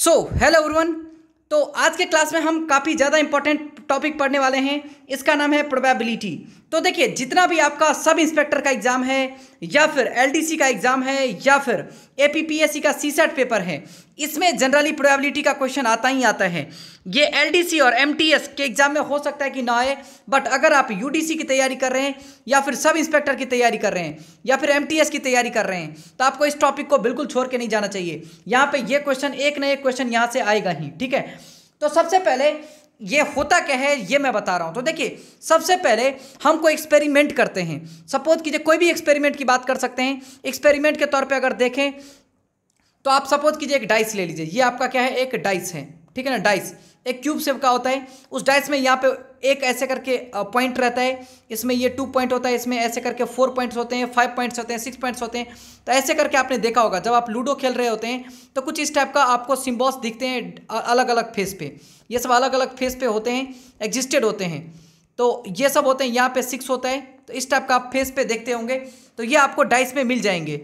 So hello everyone तो आज के क्लास में हम काफ़ी ज़्यादा इंपॉर्टेंट टॉपिक पढ़ने वाले हैं इसका नाम है प्रोबेबिलिटी तो देखिए जितना भी आपका सब इंस्पेक्टर का एग्ज़ाम है या फिर एलडीसी का एग्ज़ाम है या फिर एपीपीएससी का सीसेट पेपर है इसमें जनरली प्रोबेबिलिटी का क्वेश्चन आता ही आता है ये एलडीसी और एमटीएस के एग्ज़ाम में हो सकता है कि ना आए बट अगर आप यूडीसी की तैयारी कर रहे हैं या फिर सब इंस्पेक्टर की तैयारी कर रहे हैं या फिर एम की तैयारी कर रहे हैं तो आपको इस टॉपिक को बिल्कुल छोड़ के नहीं जाना चाहिए यहाँ पर यह क्वेश्चन एक न एक क्वेश्चन यहाँ से आएगा ही ठीक है तो सबसे पहले ये होता क्या है ये मैं बता रहा हूँ तो देखिए सबसे पहले हम कोई एक्सपेरिमेंट करते हैं सपोज कीजिए कोई भी एक्सपेरिमेंट की बात कर सकते हैं एक्सपेरिमेंट के तौर पे अगर देखें तो आप सपोज कीजिए एक डाइस ले लीजिए ये आपका क्या है एक डाइस है ठीक है ना डाइस एक क्यूब सेप का होता है उस डाइस में यहाँ पे एक ऐसे करके पॉइंट रहता है इसमें ये टू पॉइंट होता है इसमें ऐसे करके फोर पॉइंट्स होते हैं फाइव पॉइंट्स होते हैं सिक्स पॉइंट्स होते हैं तो ऐसे करके आपने देखा होगा जब आप लूडो खेल रहे होते हैं तो कुछ इस टाइप का आपको सिम्बॉल्स दिखते हैं अलग अलग फेस पे ये सब अलग अलग फेस पे होते हैं एग्जिस्टेड होते हैं तो ये सब होते हैं यहाँ पे सिक्स होता है तो इस टाइप का आप फेस पे देखते होंगे तो ये आपको डाइस में मिल जाएंगे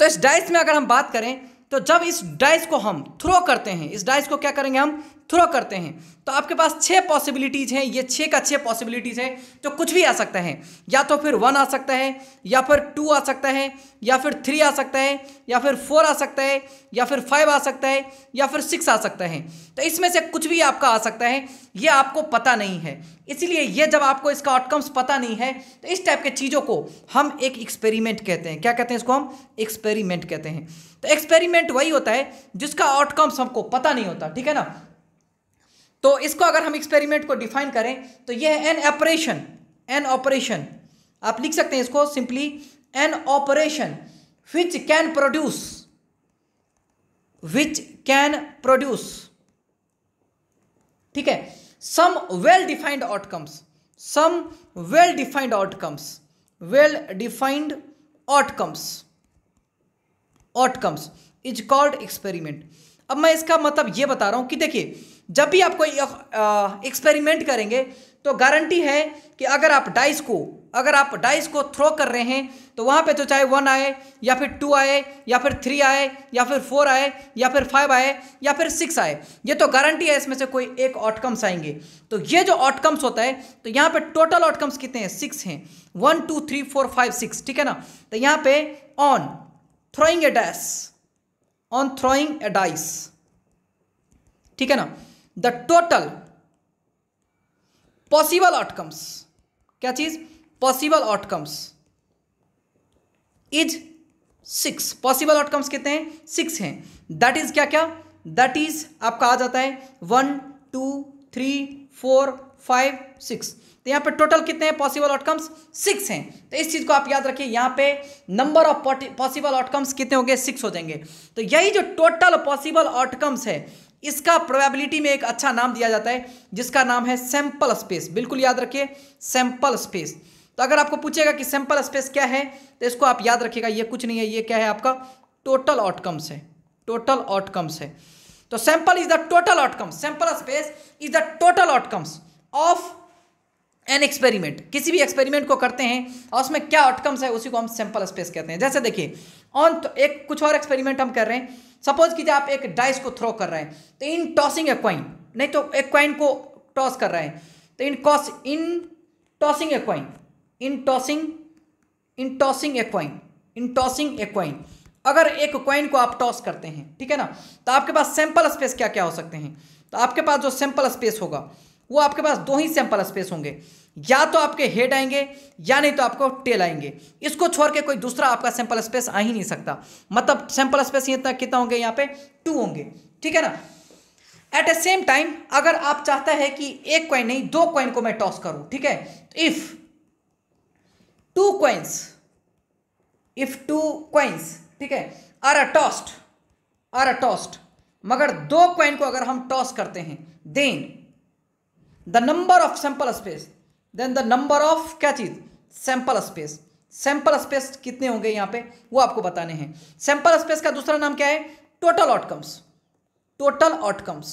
तो इस डाइस में अगर हम बात करें तो जब इस डाइस को हम थ्रो करते हैं इस डाइस को क्या करेंगे हम थ्रो करते हैं तो आपके पास छः पॉसिबिलिटीज़ हैं ये छः का छः पॉसिबिलिटीज़ है तो कुछ भी आ सकता है या तो फिर वन आ सकता है या फिर टू आ सकता है या फिर थ्री आ सकता है या फिर फोर आ सकता है या फिर फाइव आ सकता है या फिर सिक्स आ सकता है तो इसमें से कुछ भी आपका आ सकता है ये आपको पता नहीं है इसीलिए ये जब आपको इसका आउटकम्स पता नहीं है तो इस टाइप के चीज़ों को हम एक एक्सपेरिमेंट कहते हैं क्या कहते हैं इसको हम एक्सपेरिमेंट कहते हैं तो एक्सपेरिमेंट वही होता है जिसका आउटकम्स हमको पता नहीं होता ठीक है ना तो इसको अगर हम एक्सपेरिमेंट को डिफाइन करें तो यह है एन ऑपरेशन एन ऑपरेशन आप लिख सकते हैं इसको simply an operation which can produce which can produce ठीक है some well defined outcomes some well defined outcomes well defined outcomes outcomes is called experiment अब मैं इसका मतलब यह बता रहा हूं कि देखिए जब भी आप कोई एक्सपेरिमेंट करेंगे तो गारंटी है कि अगर आप डाइस को अगर आप डाइस को थ्रो कर रहे हैं तो वहाँ पे तो चाहे वन आए या फिर टू आए या फिर थ्री आए या फिर फोर आए या फिर फाइव आए या फिर सिक्स आए ये तो गारंटी है इसमें से कोई एक आउटकम्स आएंगे तो ये जो आउटकम्स होता है तो यहाँ पे टोटल आउटकम्स कितने हैं सिक्स हैं one two three four five six ठीक है ना तो यहाँ पे on throwing a dice on throwing a dice ठीक है ना द टोटल पॉसिबल आउटकम्स क्या चीज possible outcomes is six possible outcomes कितने हैं सिक्स हैं दैट इज क्या क्या दैट इज आपका आ जाता है one two three four five six तो यहां पे टोटल कितने हैं पॉसिबल आउटकम्स सिक्स हैं तो इस चीज़ को आप याद रखिए यहां पे नंबर ऑफ पॉसिबल आउटकम्स कितने होंगे सिक्स हो जाएंगे तो यही जो टोटल पॉसिबल आउटकम्स है इसका प्रोबेबिलिटी में एक अच्छा नाम दिया जाता है जिसका नाम है सैंपल स्पेस बिल्कुल याद रखिए सैंपल स्पेस तो अगर आपको पूछेगा कि सैंपल स्पेस क्या है तो इसको आप याद रखिएगा ये कुछ नहीं है ये क्या है आपका टोटल आउटकम्स है टोटल आउटकम्स है तो sample is the total outcomes sample space is the total outcomes of an experiment किसी भी एक्सपेरिमेंट को करते हैं और उसमें क्या आउटकम्स है उसी को हम सैंपल स्पेस कहते हैं जैसे देखिए ऑन एक कुछ और एक्सपेरिमेंट हम कर रहे हैं सपोज कीजिए आप एक डाइस को थ्रो कर रहे हैं तो इन टॉसिंग ए क्वाइन नहीं तो एक क्वाइन को टॉस कर रहे हैं तो in toss in tossing a coin in tossing in tossing a coin in tossing a coin अगर एक क्वाइन को आप टॉस करते हैं ठीक है ना तो आपके पास सैंपल स्पेस क्या क्या हो सकते हैं तो आपके पास जो सैंपल स्पेस होगा वो आपके पास दो ही सैंपल स्पेस होंगे या तो आपके हेड आएंगे या नहीं तो आपको टेल आएंगे इसको छोड़ के कोई दूसरा आपका सैंपल स्पेस आ ही नहीं सकता मतलब सैंपल स्पेस ये कितना होंगे यहाँ पे टू होंगे ठीक है ना एट द सेम टाइम अगर आप चाहता है कि एक क्वाइन नहीं दो क्वाइन को मैं टॉस करूं ठीक है if two coins if two coins ठीक है are a tossed are a tossed मगर दो क्वाइन को अगर हम टॉस करते हैं then the number of sample space then the number of क्या चीज़ सैंपल स्पेस सैंपल स्पेस कितने होंगे यहां पे वो आपको बताने हैं सैंपल स्पेस का दूसरा नाम क्या है टोटल आउटकम्स टोटल आउटकम्स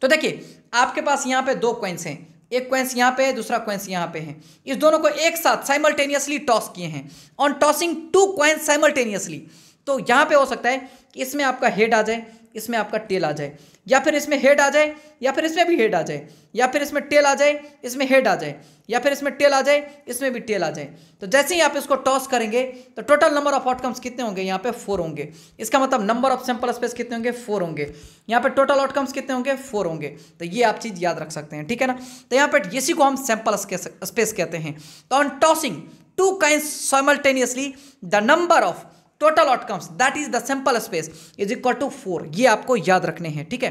तो देखिए आपके पास यहां पे दो क्वेंस हैं एक क्वेंस यहां पे है दूसरा क्वेंस यहां पे है इस दोनों को एक साथ साइमल्टेनियसली टॉस किए हैं on tossing two coins simultaneously तो यहां पे हो सकता है कि इसमें आपका हेड आ जाए इसमें आपका टेल आ जाए या फिर इसमें हेड आ जाए या फिर इसमें भी हेड आ जाए या फिर इसमें टेल आ जाए इसमें हेड आ जाए या फिर इसमें टेल आ जाए इसमें भी टेल आ जाए तो जैसे ही आप इसको टॉस करेंगे तो टोटल नंबर ऑफ आउटकम्स कितने होंगे यहाँ पे फोर होंगे इसका मतलब नंबर ऑफ सैंपल स्पेस कितने होंगे फोर होंगे यहाँ पे टोटल आउटकम्स कितने होंगे फोर होंगे तो ये आप चीज़ याद रख सकते हैं ठीक है ना तो यहाँ पर इसी को हम सैंपल स्पेस कहते हैं तो on tossing two coins simultaneously the number of total outcomes that is the sample space is equal to four ये आपको याद रखने हैं ठीक है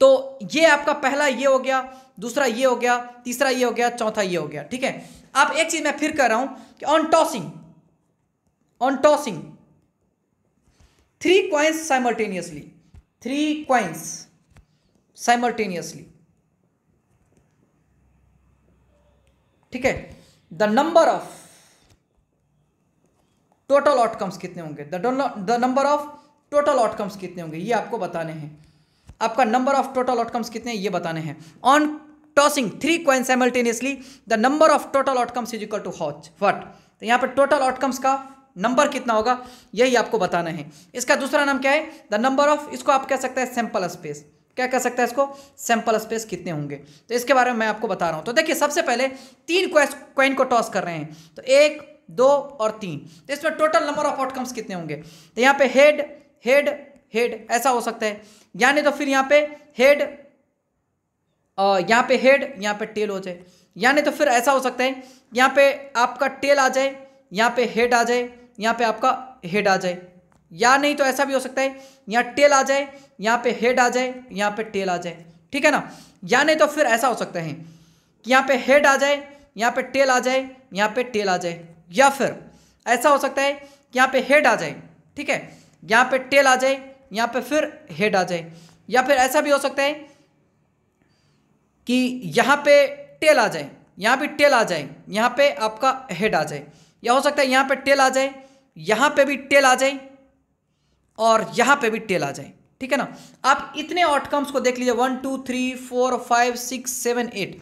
तो ये आपका पहला ये हो गया दूसरा ये हो गया तीसरा ये हो गया चौथा ये हो गया ठीक है आप एक चीज मैं फिर कह रहा हूं कि on tossing on tossing three coins simultaneously three coins simultaneously ठीक है the number of total outcomes कितने होंगे the number of total outcomes कितने होंगे ये आपको बताने हैं आपका नंबर ऑफ टोटल आउटकम्स कितने ये बताने हैं on tossing three coin simultaneously the number of total outcomes is equal to हॉच वट तो यहाँ पर टोटल आउटकम्स का नंबर कितना होगा यही आपको बताना है इसका दूसरा नाम क्या है द नंबर ऑफ इसको आप कह सकते हैं सैंपल स्पेस क्या कह सकते हैं इसको सैंपल स्पेस कितने होंगे तो इसके बारे में मैं आपको बता रहा हूँ तो देखिए सबसे पहले तीन क्वेश्चन को टॉस कर रहे हैं तो एक दो और तीन तो इसमें टोटल नंबर ऑफ आउटकम्स कितने होंगे तो यहाँ पे हेड हेड हेड ऐसा हो सकता है यानी तो फिर यहाँ पे हेड यहाँ पे हेड यहाँ पे टेल हो जाए यानी तो फिर ऐसा हो सकता है यहाँ पे आपका टेल आ जाए यहाँ पे हेड आ जाए यहाँ पे आपका हेड आ जाए या नहीं तो ऐसा भी हो सकता है यहाँ टेल आ जाए यहाँ पे हेड आ जाए यहाँ पे टेल आ जाए ठीक है ना या नहीं तो फिर ऐसा हो सकता है कि यहाँ पे हेड आ जाए यहाँ पे टेल आ जाए यहाँ पे टेल आ जाए या फिर ऐसा हो सकता है कि यहाँ पे हेड आ जाए ठीक है यहाँ पे टेल आ जाए यहाँ पे फिर हेड आ जाए या फिर ऐसा भी हो सकता है कि यहाँ पे टेल आ जाए यहाँ भी टेल आ जाए यहाँ पे आपका हेड आ जाए या हो सकता है यहाँ पे टेल आ जाए यहाँ पे भी टेल आ जाए और यहाँ पे भी टेल आ जाए ठीक है ना आप इतने आउटकम्स को देख लीजिए one two three four five six seven eight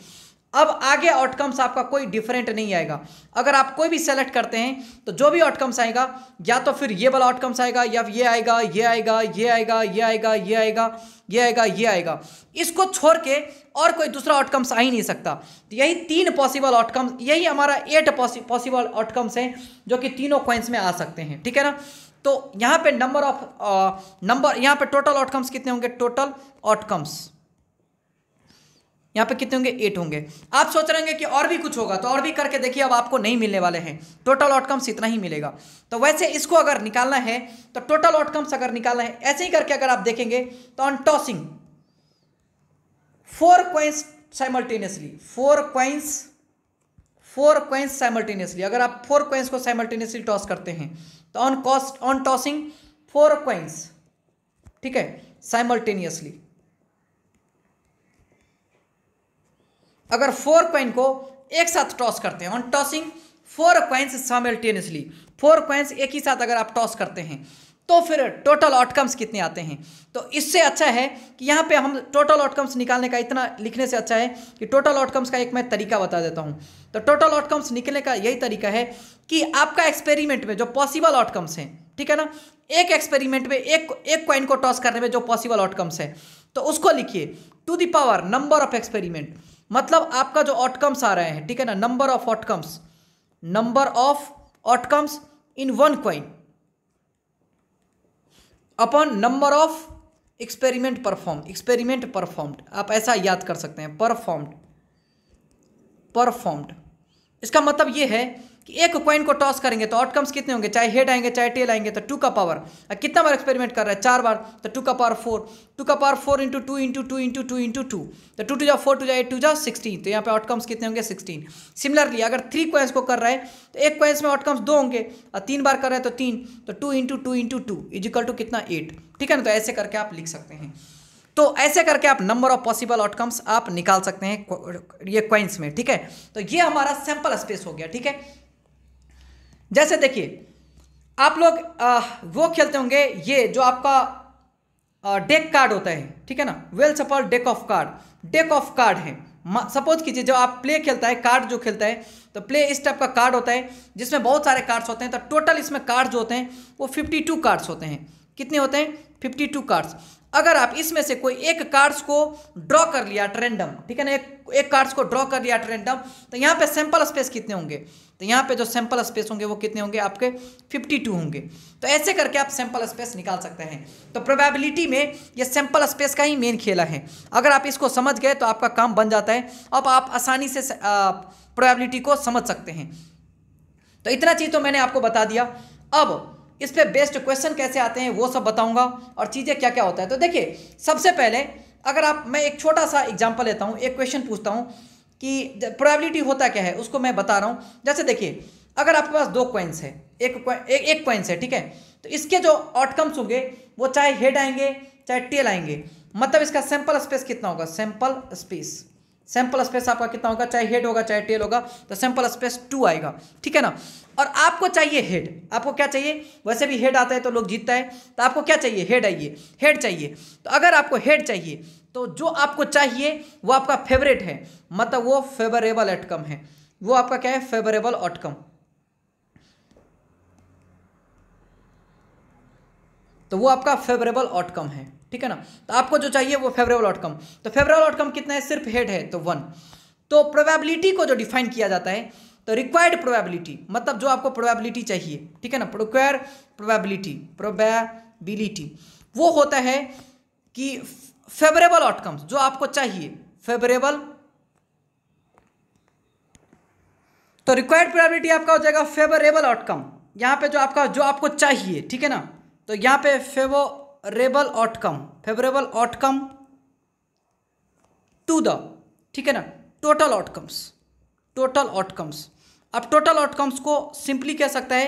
अब आगे आउटकम्स आपका कोई डिफरेंट नहीं आएगा अगर आप कोई भी सेलेक्ट करते हैं तो जो भी आउटकम्स आएगा या तो फिर ये वाला आउटकम्स आएगा या ये आएगा ये आएगा ये आएगा ये आएगा ये आएगा ये आएगा ये आएगा इसको छोड़ के और कोई दूसरा आउटकम्स आ ही नहीं सकता तो यही तीन पॉसिबल आउटकम्स यही हमारा एट पॉसिबल आउटकम्स हैं जो कि तीनों क्वेंस में आ सकते हैं ठीक है ना तो यहाँ पे नंबर ऑफ नंबर यहाँ पे टोटल आउटकम्स कितने होंगे टोटल आउटकम्स यहाँ पे कितने होंगे एट होंगे आप सोच रहे होंगे कि और भी कुछ होगा तो और भी करके देखिए अब आपको नहीं मिलने वाले हैं टोटल आउटकम्स इतना ही मिलेगा तो वैसे इसको अगर निकालना है तो टोटल आउटकम्स अगर निकालना है ऐसे ही करके अगर आप देखेंगे तो on tossing four coins simultaneously four coins four coins simultaneously अगर आप फोर क्वेंस को साइमल्टेनियसली टॉस करते हैं तो ऑन कॉस्ट ऑन टॉसिंग फोर क्वेंस ठीक है साइमल्टेनियसली अगर फोर क्वाइन को एक साथ टॉस करते हैं on tossing four coins simultaneously four coins एक ही साथ अगर आप टॉस करते हैं तो फिर टोटल आउटकम्स कितने आते हैं तो इससे अच्छा है कि यहाँ पे हम टोटल आउटकम्स निकालने का इतना लिखने से अच्छा है कि टोटल आउटकम्स का एक मैं तरीका बता देता हूँ तो टोटल आउटकम्स निकलने का यही तरीका है कि आपका एक्सपेरिमेंट में जो पॉसिबल आउटकम्स हैं ठीक है ना एक एक्सपेरिमेंट में एक एक क्वाइन को टॉस करने में जो पॉसिबल आउटकम्स है तो उसको लिखिए two the power number of experiment मतलब आपका जो आउटकम्स आ रहे हैं ठीक है ना number of outcomes number of outcomes in one coin upon number of experiment perform experiment performed आप ऐसा याद कर सकते हैं परफॉर्म्ड परफॉर्म्ड इसका मतलब यह है एक कॉइन को टॉस करेंगे तो आउटकम्स कितने होंगे चाहे हेड आएंगे चाहे टेल आएंगे तो टू का पावर कितना बार एक्सपेरिमेंट कर रहा है चार बार तो टू का पावर फोर टू का power four into two into two into two into two तो टू टू जा फोर टू जा एट टू जा सिक्सटीन तो यहाँ पे आउटकम्स कितने होंगे सिक्सटीन सिमिलरली अगर थ्री क्वेंस को कर रहा है तो एक क्वेंस में आउटकम्स दो होंगे और तीन बार कर रहे हैं तो तीन तो two into two into two is equal to कितना एट ठीक है ना तो ऐसे करके आप लिख सकते हैं तो ऐसे करके आप नंबर ऑफ पॉसिबल आउटकम्स आप निकाल सकते हैं ये क्वेंस में ठीक है तो ये हमारा सैंपल स्पेस हो गया ठीक है जैसे देखिए आप लोग आ, वो खेलते होंगे ये जो आपका डेक कार्ड होता है ठीक है ना well suppose deck of card deck of card है सपोज कीजिए जब आप प्ले खेलता है कार्ड जो खेलता है तो प्ले इस टाइप का कार्ड होता है जिसमें बहुत सारे कार्ड्स होते हैं तो टोटल इसमें कार्ड जो होते हैं वो फिफ्टी टू कार्ड्स होते हैं कितने होते हैं फिफ्टी टू कार्ड्स अगर आप इसमें से कोई एक कार्ड्स को ड्रॉ कर लिया ट्रेंडम ठीक है ना एक एक कार्ड्स को ड्रॉ कर लिया ट्रेंडम तो यहाँ पे सैंपल स्पेस कितने होंगे तो यहाँ पे जो सैंपल स्पेस होंगे वो कितने होंगे आपके 52 होंगे तो ऐसे करके आप सैंपल स्पेस निकाल सकते हैं तो प्रोबेबिलिटी में ये सैंपल स्पेस का ही मेन खेला है अगर आप इसको समझ गए तो आपका काम बन जाता है अब आप आसानी से प्रोबेबिलिटी को समझ सकते हैं तो इतना चीज़ तो मैंने आपको बता दिया अब इस पर बेस्ट क्वेश्चन कैसे आते हैं वो सब बताऊंगा और चीज़ें क्या क्या होता है तो देखिए सबसे पहले अगर आप मैं एक छोटा सा एग्जाम्पल लेता हूँ एक क्वेश्चन पूछता हूँ कि प्रोबेबिलिटी होता क्या है उसको मैं बता रहा हूँ जैसे देखिए अगर आपके पास दो क्वेंस है एक एक एक क्वेंस है ठीक है तो इसके जो आउटकम्स होंगे वो चाहे हेड आएंगे चाहे टेल आएंगे मतलब इसका सैंपल स्पेस कितना होगा सैंपल स्पेस सैंपल स्पेस आपका कितना होगा चाहे हेड होगा चाहे टेल होगा तो सैंपल स्पेस टू आएगा ठीक है ना और आपको चाहिए हेड आपको क्या चाहिए वैसे भी हेड आता है तो लोग जीतता है तो आपको क्या चाहिए हेड आइए हेड चाहिए तो अगर आपको हेड चाहिए तो जो आपको चाहिए वो आपका फेवरेट है मतलब वो फेवरेबल आउटकम है वो आपका क्या है फेवरेबल आउटकम तो वो आपका फेवरेबल आउटकम है ठीक है ना तो आपको जो चाहिए वो फेवरेबल आउटकम तो फेवरेबल आउटकम कितना है सिर्फ हेड है तो वन तो प्रोबेबिलिटी को जो डिफाइन किया जाता है तो रिक्वायर्ड प्रोबेबिलिटी मतलब जो आपको प्रोबेबिलिटी चाहिए ठीक है ना प्रोक्वायर प्रोबेबिलिटी प्रोबेबिलिटी वो होता है कि फेवरेबल आउटकम्स जो आपको चाहिए फेवरेबल तो रिक्वायर्ड प्रोबेबिलिटी आपका हो जाएगा फेवरेबल आउटकम यहां पे जो आपका जो आपको चाहिए ठीक है ना तो यहां पे favourable outcome favourable outcome to the ठीक है ना टोटल आउटकम्स टोटल आउटकम्स अब टोटल आउटकम्स को सिंपली कह सकता है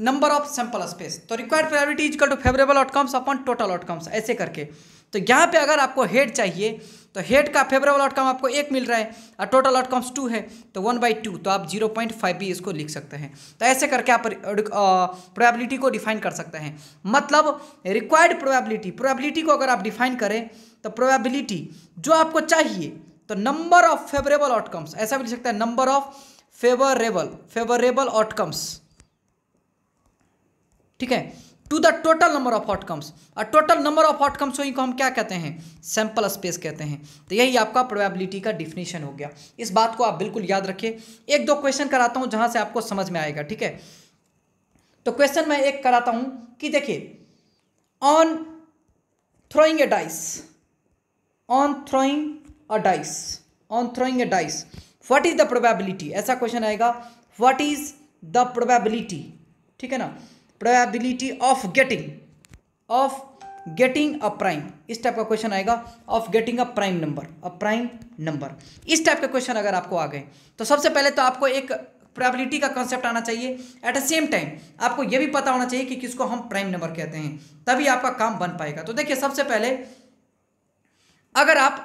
नंबर ऑफ सैंपल स्पेस तो required probability is equal to favourable outcomes upon total outcomes ऐसे करके तो यहाँ पे अगर आपको हेड चाहिए तो हेड का फेवरेबल आउटकम आपको एक मिल रहा है और टोटल आउटकम्स टू है तो वन बाई टू तो आप जीरो पॉइंट फाइव भी इसको लिख सकते हैं तो ऐसे करके आप प्रोबेबिलिटी को डिफाइन कर सकते हैं मतलब रिक्वायर्ड प्रोबेबिलिटी प्रोबेबिलिटी को अगर आप डिफाइन करें तो प्रोबेबिलिटी जो आपको चाहिए तो नंबर ऑफ फेवरेबल आउटकम्स ऐसा भी लिख सकते हैं number of favourable favourable outcomes ठीक है to the total number of outcomes और टोटल नंबर ऑफ आउटकम्स को हम क्या कहते हैं सैंपल स्पेस कहते हैं तो यही आपका प्रोबेबिलिटी का डिफिनेशन हो गया इस बात को आप बिल्कुल याद रखिए एक दो क्वेश्चन कराता हूं जहां से आपको समझ में आएगा ठीक है तो क्वेश्चन मैं एक कराता हूं कि देखिए on throwing a dice on throwing a dice on throwing a dice what is the probability ऐसा क्वेश्चन आएगा व्हाट इज द प्रोबेबिलिटी ठीक है ना probability of getting of getting a prime इस टाइप का क्वेश्चन आएगा of getting a prime number a prime number इस type के क्वेश्चन अगर आपको आ गए तो सबसे पहले तो आपको एक प्रोबेबिलिटी का कॉन्सेप्ट आना चाहिए एट द सेम टाइम आपको यह भी पता होना चाहिए कि किसको हम प्राइम नंबर कहते हैं तभी आपका काम बन पाएगा तो देखिए सबसे पहले अगर आप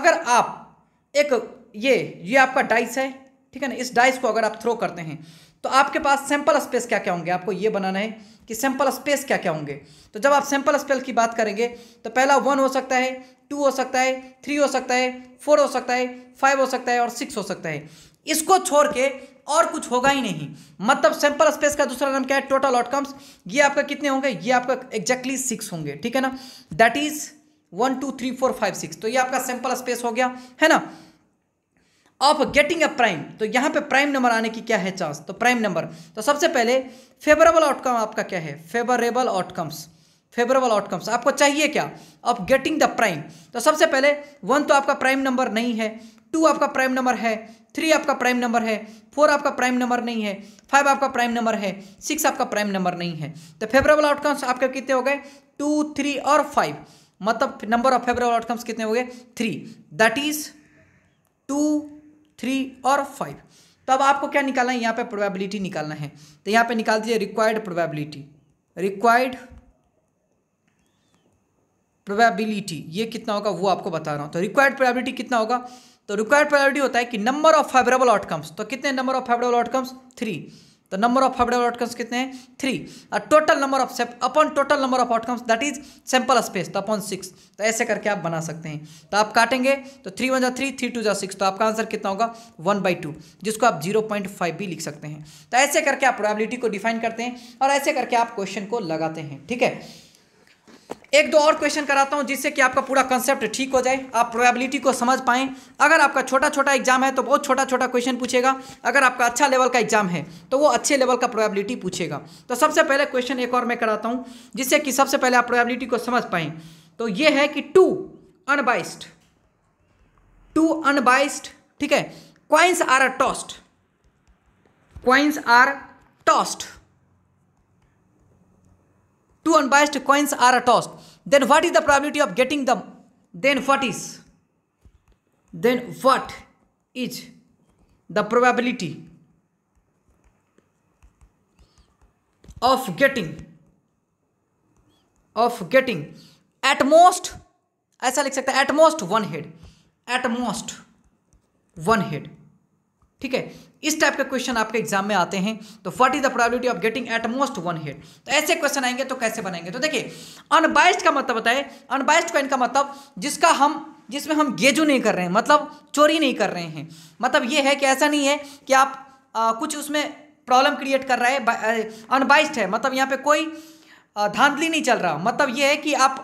अगर आप एक ये ये आपका डाइस है ठीक है ना इस डाइस को अगर आप थ्रो करते हैं तो आपके पास सैंपल स्पेस क्या क्या होंगे आपको ये बनाना है कि सैंपल स्पेस क्या क्या होंगे तो जब आप सैंपल स्पेस की बात करेंगे तो पहला वन हो सकता है टू हो सकता है थ्री हो सकता है फोर हो सकता है फाइव हो सकता है और सिक्स हो सकता है इसको छोड़ के और कुछ होगा ही नहीं मतलब सैंपल स्पेस का दूसरा नाम क्या है टोटल आउटकम्स ये आपका कितने होंगे ये आपका एग्जैक्टली सिक्स होंगे ठीक है ना that is one two three four five six तो ये आपका सैंपल स्पेस हो गया है ना ऑफ गेटिंग अ प्राइम तो यहाँ पे प्राइम नंबर आने की क्या है चांस तो प्राइम नंबर तो सबसे पहले फेवरेबल आउटकम आपका क्या है फेवरेबल आउटकम्स फेवरेबल आउटकम्स आपको चाहिए क्या ऑफ गेटिंग द प्राइम तो सबसे पहले वन तो आपका प्राइम नंबर नहीं है टू आपका प्राइम नंबर है थ्री आपका प्राइम नंबर है फोर आपका प्राइम नंबर नहीं है फाइव आपका प्राइम नंबर है सिक्स आपका प्राइम नंबर नहीं है तो फेवरेबल आउटकम्स आपके कितने हो गए टू थ्री और फाइव मतलब नंबर ऑफ फेवरेबल आउटकम्स कितने हो गए three that is two three और फाइव तो अब आपको क्या निकालना है यहाँ पे प्रोबेबिलिटी निकालना है तो यहाँ पे निकाल दीजिए रिक्वायर्ड प्रोबेबिलिटी रिक्वायर्ड प्रोबेबिलिटी ये कितना होगा वो आपको बता रहा हूँ तो रिक्वायर्ड प्रोबेबिलिटी कितना होगा तो रिक्वायर्ड प्रोबेबिलिटी होता है कि नंबर ऑफ फेवरेबल आउटकम्स तो कितने number of favourable outcomes three तो नंबर ऑफ फेवरेबल आउटकम्स कितने हैं three total number of upon total number of outcomes that is sample space तो अपॉन सिक्स तो ऐसे करके आप बना सकते हैं तो आप काटेंगे तो थ्री वन जा थ्री थ्री टू जा सिक्स तो आपका आंसर कितना होगा वन बाई टू जिसको आप जीरो पॉइंट फाइव भी लिख सकते हैं तो ऐसे करके आप प्रोबेबिलिटी को डिफाइन करते हैं और ऐसे करके आप क्वेश्चन को लगाते हैं ठीक है एक दो और क्वेश्चन कराता हूँ जिससे कि आपका पूरा कंसेप्ट ठीक हो जाए आप प्रोबेबिलिटी को समझ पाएं अगर आपका छोटा छोटा एग्जाम है तो बहुत छोटा छोटा क्वेश्चन पूछेगा अगर आपका अच्छा लेवल का एग्जाम है तो वो अच्छे लेवल का प्रोबेबिलिटी पूछेगा तो सबसे पहले क्वेश्चन एक और मैं कराता हूँ जिससे कि सबसे पहले आप प्रोबेबिलिटी को समझ पाएं तो ये है कि टू अनबाइस्ड टू अनबाइस्ड ठीक है coins are a tossed coins are tossed two unbiased coins are tossed. then what is the probability of getting them then what is then what is the probability of getting of getting at most I लिख सकते at most one head. At most one head. ठीक है इस type के question आपके exam में आते हैं तो what is the probability of getting at most one hit तो ऐसे क्वेश्चन आएंगे तो कैसे बनाएंगे तो देखिए अनबाइस्ड का मतलब बताए अनबाइस्ड कॉइन का मतलब जिसका हम जिसमें हम गेजू नहीं कर रहे हैं मतलब चोरी नहीं कर रहे हैं मतलब ये है कि ऐसा नहीं है कि आप आ, कुछ उसमें प्रॉब्लम क्रिएट कर रहा है अनबाइस्ड है मतलब यहाँ पे कोई धांधली नहीं चल रहा मतलब ये है कि आप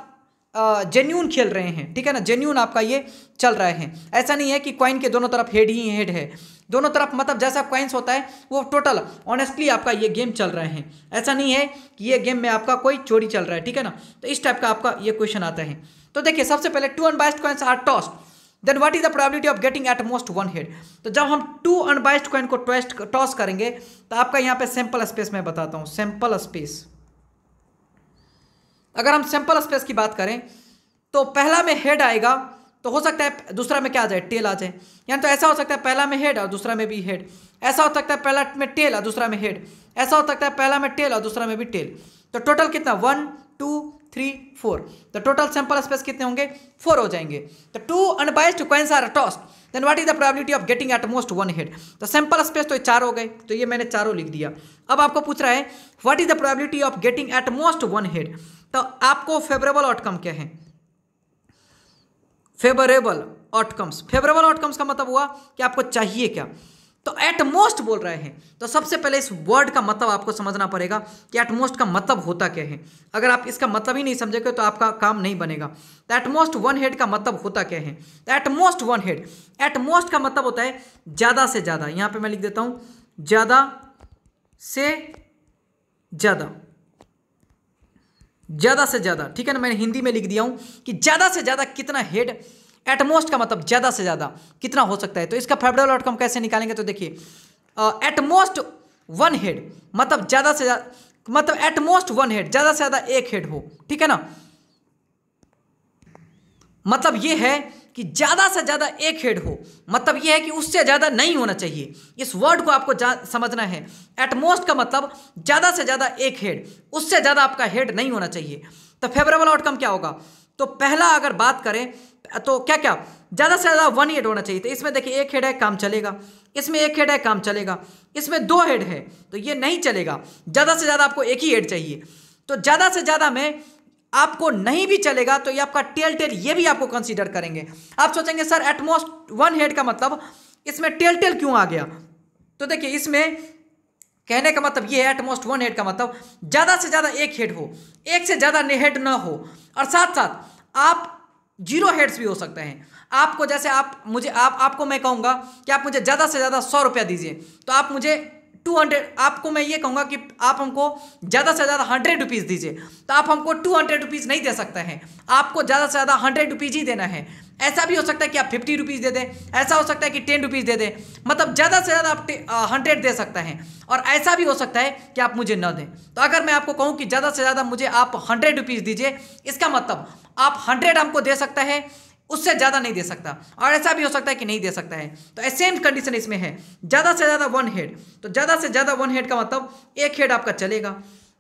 जेन्यून खेल रहे हैं ठीक है ना जेन्यून आपका ये चल रहे हैं ऐसा नहीं है कि कॉइन के दोनों तरफ हेड ही हेड है दोनों तरफ मतलब जैसा क्वाइंस होता है वो टोटल ऑनेस्टली आपका ये गेम चल रहे हैं ऐसा नहीं है कि ये गेम में आपका कोई चोरी चल रहा है ठीक है ना तो इस टाइप का आपका ये क्वेश्चन आता है तो देखिए सबसे पहले two unbiased coins are tossed then what is the probability of getting at most one head तो जब हम टू अनबाइस्ड कॉइन को ट्वेस्ट टॉस करेंगे तो आपका यहाँ पे सैंपल स्पेस में बताता हूँ सैंपल स्पेस अगर हम सैंपल स्पेस की बात करें तो पहला में हेड आएगा तो हो सकता है दूसरा में क्या आ जाए टेल आ जाए यानी तो ऐसा हो सकता है पहला में हेड और दूसरा में भी हेड ऐसा हो सकता है पहला में टेल और दूसरा में हेड ऐसा हो सकता है पहला में टेल और दूसरा में भी टेल तो टोटल कितना वन टू थ्री फोर तो टोटल सैंपल स्पेस कितने होंगे फोर हो जाएंगे तो two unbiased coins are tossed then what is the probability of getting at most one head तो सैंपल स्पेस तो चार हो गए तो ये मैंने चारों लिख दिया अब आपको पूछ रहा है what is the probability of getting at most one head तो आपको फेवरेबल आउटकम क्या है फेवरेबल आउटकम्स फेवरेबल आउटकम्स का मतलब हुआ कि आपको चाहिए क्या तो एटमोस्ट बोल रहे हैं तो सबसे पहले इस वर्ड का मतलब आपको समझना पड़ेगा कि एटमोस्ट का मतलब होता क्या है अगर आप इसका मतलब ही नहीं समझेंगे तो आपका काम नहीं बनेगा तो एटमोस्ट वन हेड का मतलब होता क्या है तो एटमोस्ट वन हेड एटमोस्ट का मतलब होता है ज़्यादा से ज़्यादा यहाँ पे मैं लिख देता हूँ ज़्यादा से ज़्यादा ज़्यादा से ज़्यादा ठीक है ना मैंने हिंदी में लिख दिया हूँ कि ज़्यादा से ज़्यादा कितना हेड एटमोस्ट का मतलब ज़्यादा से ज़्यादा कितना हो सकता है तो इसका फेवरेबल आउटकम कैसे निकालेंगे तो देखिए एटमोस्ट वन हेड मतलब ज़्यादा से ज़्यादा मतलब एटमोस्ट वन हेड ज़्यादा से ज़्यादा एक हेड हो ठीक है ना मतलब ये है कि ज़्यादा से ज़्यादा एक हेड हो मतलब यह है कि उससे ज़्यादा नहीं होना चाहिए इस वर्ड को आपको समझना है एटमोस्ट का मतलब ज़्यादा से ज़्यादा एक हेड उससे ज़्यादा आपका हेड नहीं होना चाहिए तो फेवरेबल आउटकम क्या होगा तो पहला अगर बात करें तो क्या क्या ज़्यादा से ज़्यादा वन हेड होना चाहिए तो इसमें देखिए एक हेड है काम चलेगा इसमें एक हेड है काम चलेगा इसमें दो हेड है तो ये नहीं चलेगा ज़्यादा से ज़्यादा आपको एक ही हेड चाहिए तो ज़्यादा से ज़्यादा मैं आपको नहीं भी चलेगा तो ये आपका टेल टेल ये भी आपको कंसीडर करेंगे आप सोचेंगे सर एटमोस्ट वन हेड का मतलब इसमें टेल टेल क्यों आ गया तो देखिए इसमें कहने का मतलब ये है एटमोस्ट वन हेड का मतलब ज़्यादा से ज़्यादा एक हेड हो एक से ज़्यादा हेड ना हो और साथ साथ आप जीरो हेड्स भी हो सकते हैं आपको जैसे आप मुझे आप आपको मैं कहूँगा कि आप मुझे ज़्यादा से ज़्यादा सौ रुपया दीजिए तो आप मुझे टू हंड्रेड आपको मैं ये कहूँगा कि आप हमको ज़्यादा से ज़्यादा हंड्रेड रुपीज़ दीजिए तो आप हमको टू हंड्रेड रुपीज़ नहीं दे सकते हैं आपको ज़्यादा से ज़्यादा हंड्रेड रुपीज़ ही देना है ऐसा भी हो सकता है कि आप फिफ्टी रुपीज़ दे दें ऐसा हो सकता है कि टेन रुपीज़ दे दें मतलब ज़्यादा से ज़्यादा आप हंड्रेड दे सकते हैं और ऐसा भी हो सकता है कि आप मुझे न दें तो अगर मैं आपको कहूँ कि ज़्यादा से ज़्यादा मुझे आप हंड्रेड रुपीज़ दीजिए इसका मतलब आप हंड्रेड हमको दे सकते हैं उससे ज़्यादा नहीं दे सकता और ऐसा भी हो सकता है कि नहीं दे सकता है तो सेम कंडीशन इसमें है ज़्यादा से ज़्यादा वन हेड तो ज़्यादा से ज़्यादा वन हेड का मतलब एक हेड आपका चलेगा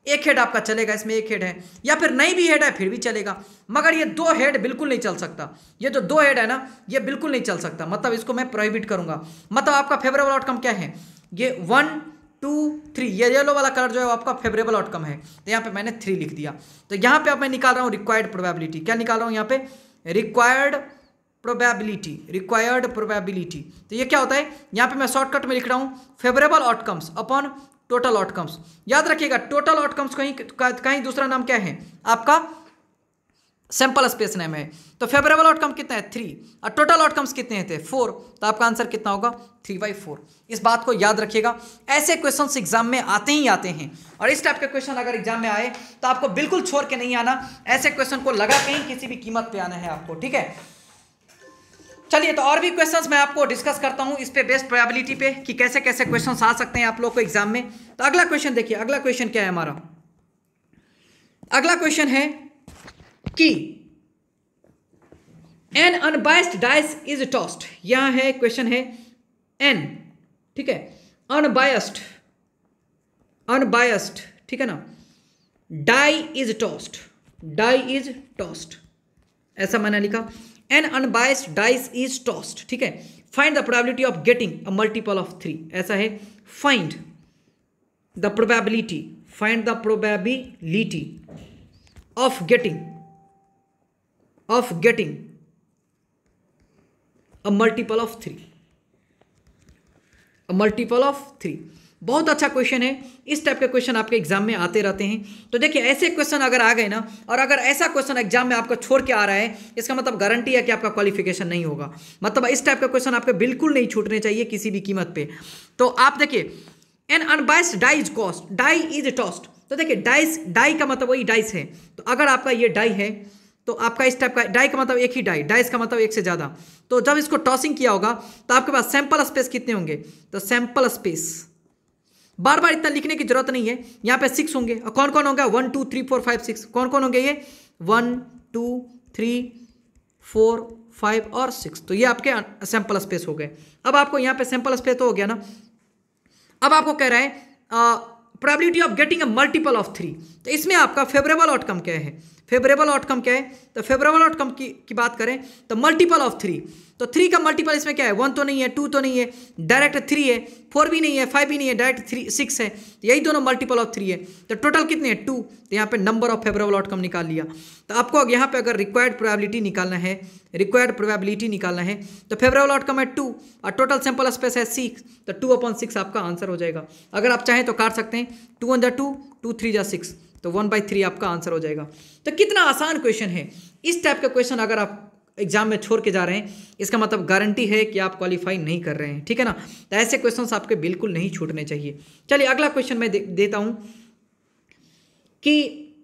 एक हेड आपका चलेगा इसमें एक हेड है या फिर नहीं भी हेड है फिर भी चलेगा मगर ये दो हेड बिल्कुल नहीं चल सकता ये जो दो हेड है ना ये बिल्कुल नहीं चल सकता मतलब इसको मैं प्रोहिबिट करूंगा मतलब आपका फेवरेबल आउटकम क्या है ये वन टू थ्री ये येलो वाला कलर जो है वो आपका फेवरेबल आउटकम है तो यहाँ पे मैंने थ्री लिख दिया तो यहाँ पे अब मैं निकाल रहा हूँ रिक्वायर्ड प्रोबेबिलिटी क्या निकाल रहा हूँ यहाँ पे रिक्वायर्ड प्रोबेबिलिटी रिक्वायर्ड प्रोबेबिलिटी तो ये क्या होता है यहाँ पे मैं शॉर्टकट में लिख रहा हूँ favourable outcomes upon total outcomes याद रखिएगा टोटल आउटकम्स कहीं कहीं दूसरा नाम क्या है आपका सैंपल स्पेस नेम है तो फेवरेबल आउटकम कितने हैं थ्री और टोटल आउटकम्स कितने थे फोर तो आपका आंसर कितना होगा थ्री बाई फोर इस बात को याद रखिएगा ऐसे क्वेश्चन एग्जाम में आते ही आते हैं और इस टाइप के क्वेश्चन अगर एग्जाम में आए तो आपको बिल्कुल छोड़ के नहीं आना ऐसे क्वेश्चन को लगा के ही किसी भी कीमत पे आना है आपको ठीक है चलिए तो और भी क्वेश्चंस मैं आपको डिस्कस करता हूं इस पे बेस्ट प्रोबेबिलिटी पे कि कैसे कैसे क्वेश्चंस आ सकते हैं आप लोग को एग्जाम में तो अगला क्वेश्चन देखिए अगला क्वेश्चन क्या है हमारा अगला क्वेश्चन है कि an unbiased dice is tossed यहां है क्वेश्चन है एन ठीक है अनबायस्ड अनबायस्ड ठीक है ना die is tossed die is tossed ऐसा मैंने लिखा an unbiased dice is tossed ठीक है find the probability of getting a multiple of three ऐसा है find the probability find the probability of getting of getting a multiple of three a multiple of three बहुत अच्छा question है इस type के question आपके एग्जाम में आते रहते हैं तो देखिए ऐसे क्वेश्चन अगर आ गए ना और अगर ऐसा क्वेश्चन एग्जाम में आपका छोड़ के आ रहा है इसका मतलब गारंटी है कि आपका क्वालिफिकेशन नहीं होगा मतलब इस टाइप का क्वेश्चन आपके बिल्कुल नहीं छूटने चाहिए किसी भी कीमत पे तो आप देखिए an unbiased die is tossed die is tossed तो देखिए डाइस डाई का मतलब वही डाइस है तो अगर आपका ये डाई है तो आपका इस टाइप का डाई का मतलब एक ही डाई डाइस का मतलब एक से ज़्यादा तो जब इसको टॉसिंग किया होगा तो आपके पास सैंपल स्पेस कितने होंगे तो सैंपल स्पेस बार बार इतना लिखने की जरूरत नहीं है यहां पे सिक्स होंगे और कौन कौन होगा one two three four five six कौन कौन होंगे ये one two three four five और सिक्स तो ये आपके सैंपल स्पेस हो गए अब आपको यहां पे सैंपल स्पेस तो हो गया ना अब आपको कह रहा है probability of getting a multiple of three तो इसमें आपका फेवरेबल आउटकम क्या है फेवरेबल आउटकम क्या है तो फेवरेबल आउटकम की, की बात करें तो मल्टीपल ऑफ थ्री तो थ्री का मल्टीपल इसमें क्या है वन तो नहीं है टू तो नहीं है डायरेक्ट थ्री है फोर भी नहीं है फाइव भी नहीं है डायरेक्ट थ्री सिक्स है तो यही दोनों मल्टीपल ऑफ थ्री है तो टोटल कितने हैं टू तो यहाँ पे नंबर ऑफ फेवरेबल आउटकम निकाल लिया तो आपको यहाँ पे अगर रिक्वायर्ड प्रोबेबिलिटी निकालना है रिक्वायर्ड प्रोबेबिलिटी निकालना है तो फेवरेबल आउटकम है टू और टोटल सैंपल स्पेस है सिक्स तो टू अपॉन सिक्स आपका आंसर हो जाएगा अगर आप चाहें तो काट सकते हैं टू अंदर द टू टू थ्री जा सिक्स तो वन बाई थ्री आपका आंसर हो जाएगा तो कितना आसान क्वेश्चन है इस टाइप का क्वेश्चन अगर आप एग्जाम में छोड़ के जा रहे हैं इसका मतलब गारंटी है कि आप क्वालिफाई नहीं कर रहे हैं ठीक है ना तो ऐसे क्वेश्चन आपके बिल्कुल नहीं छूटने चाहिए चलिए अगला क्वेश्चन मैं दे, देता हूं कि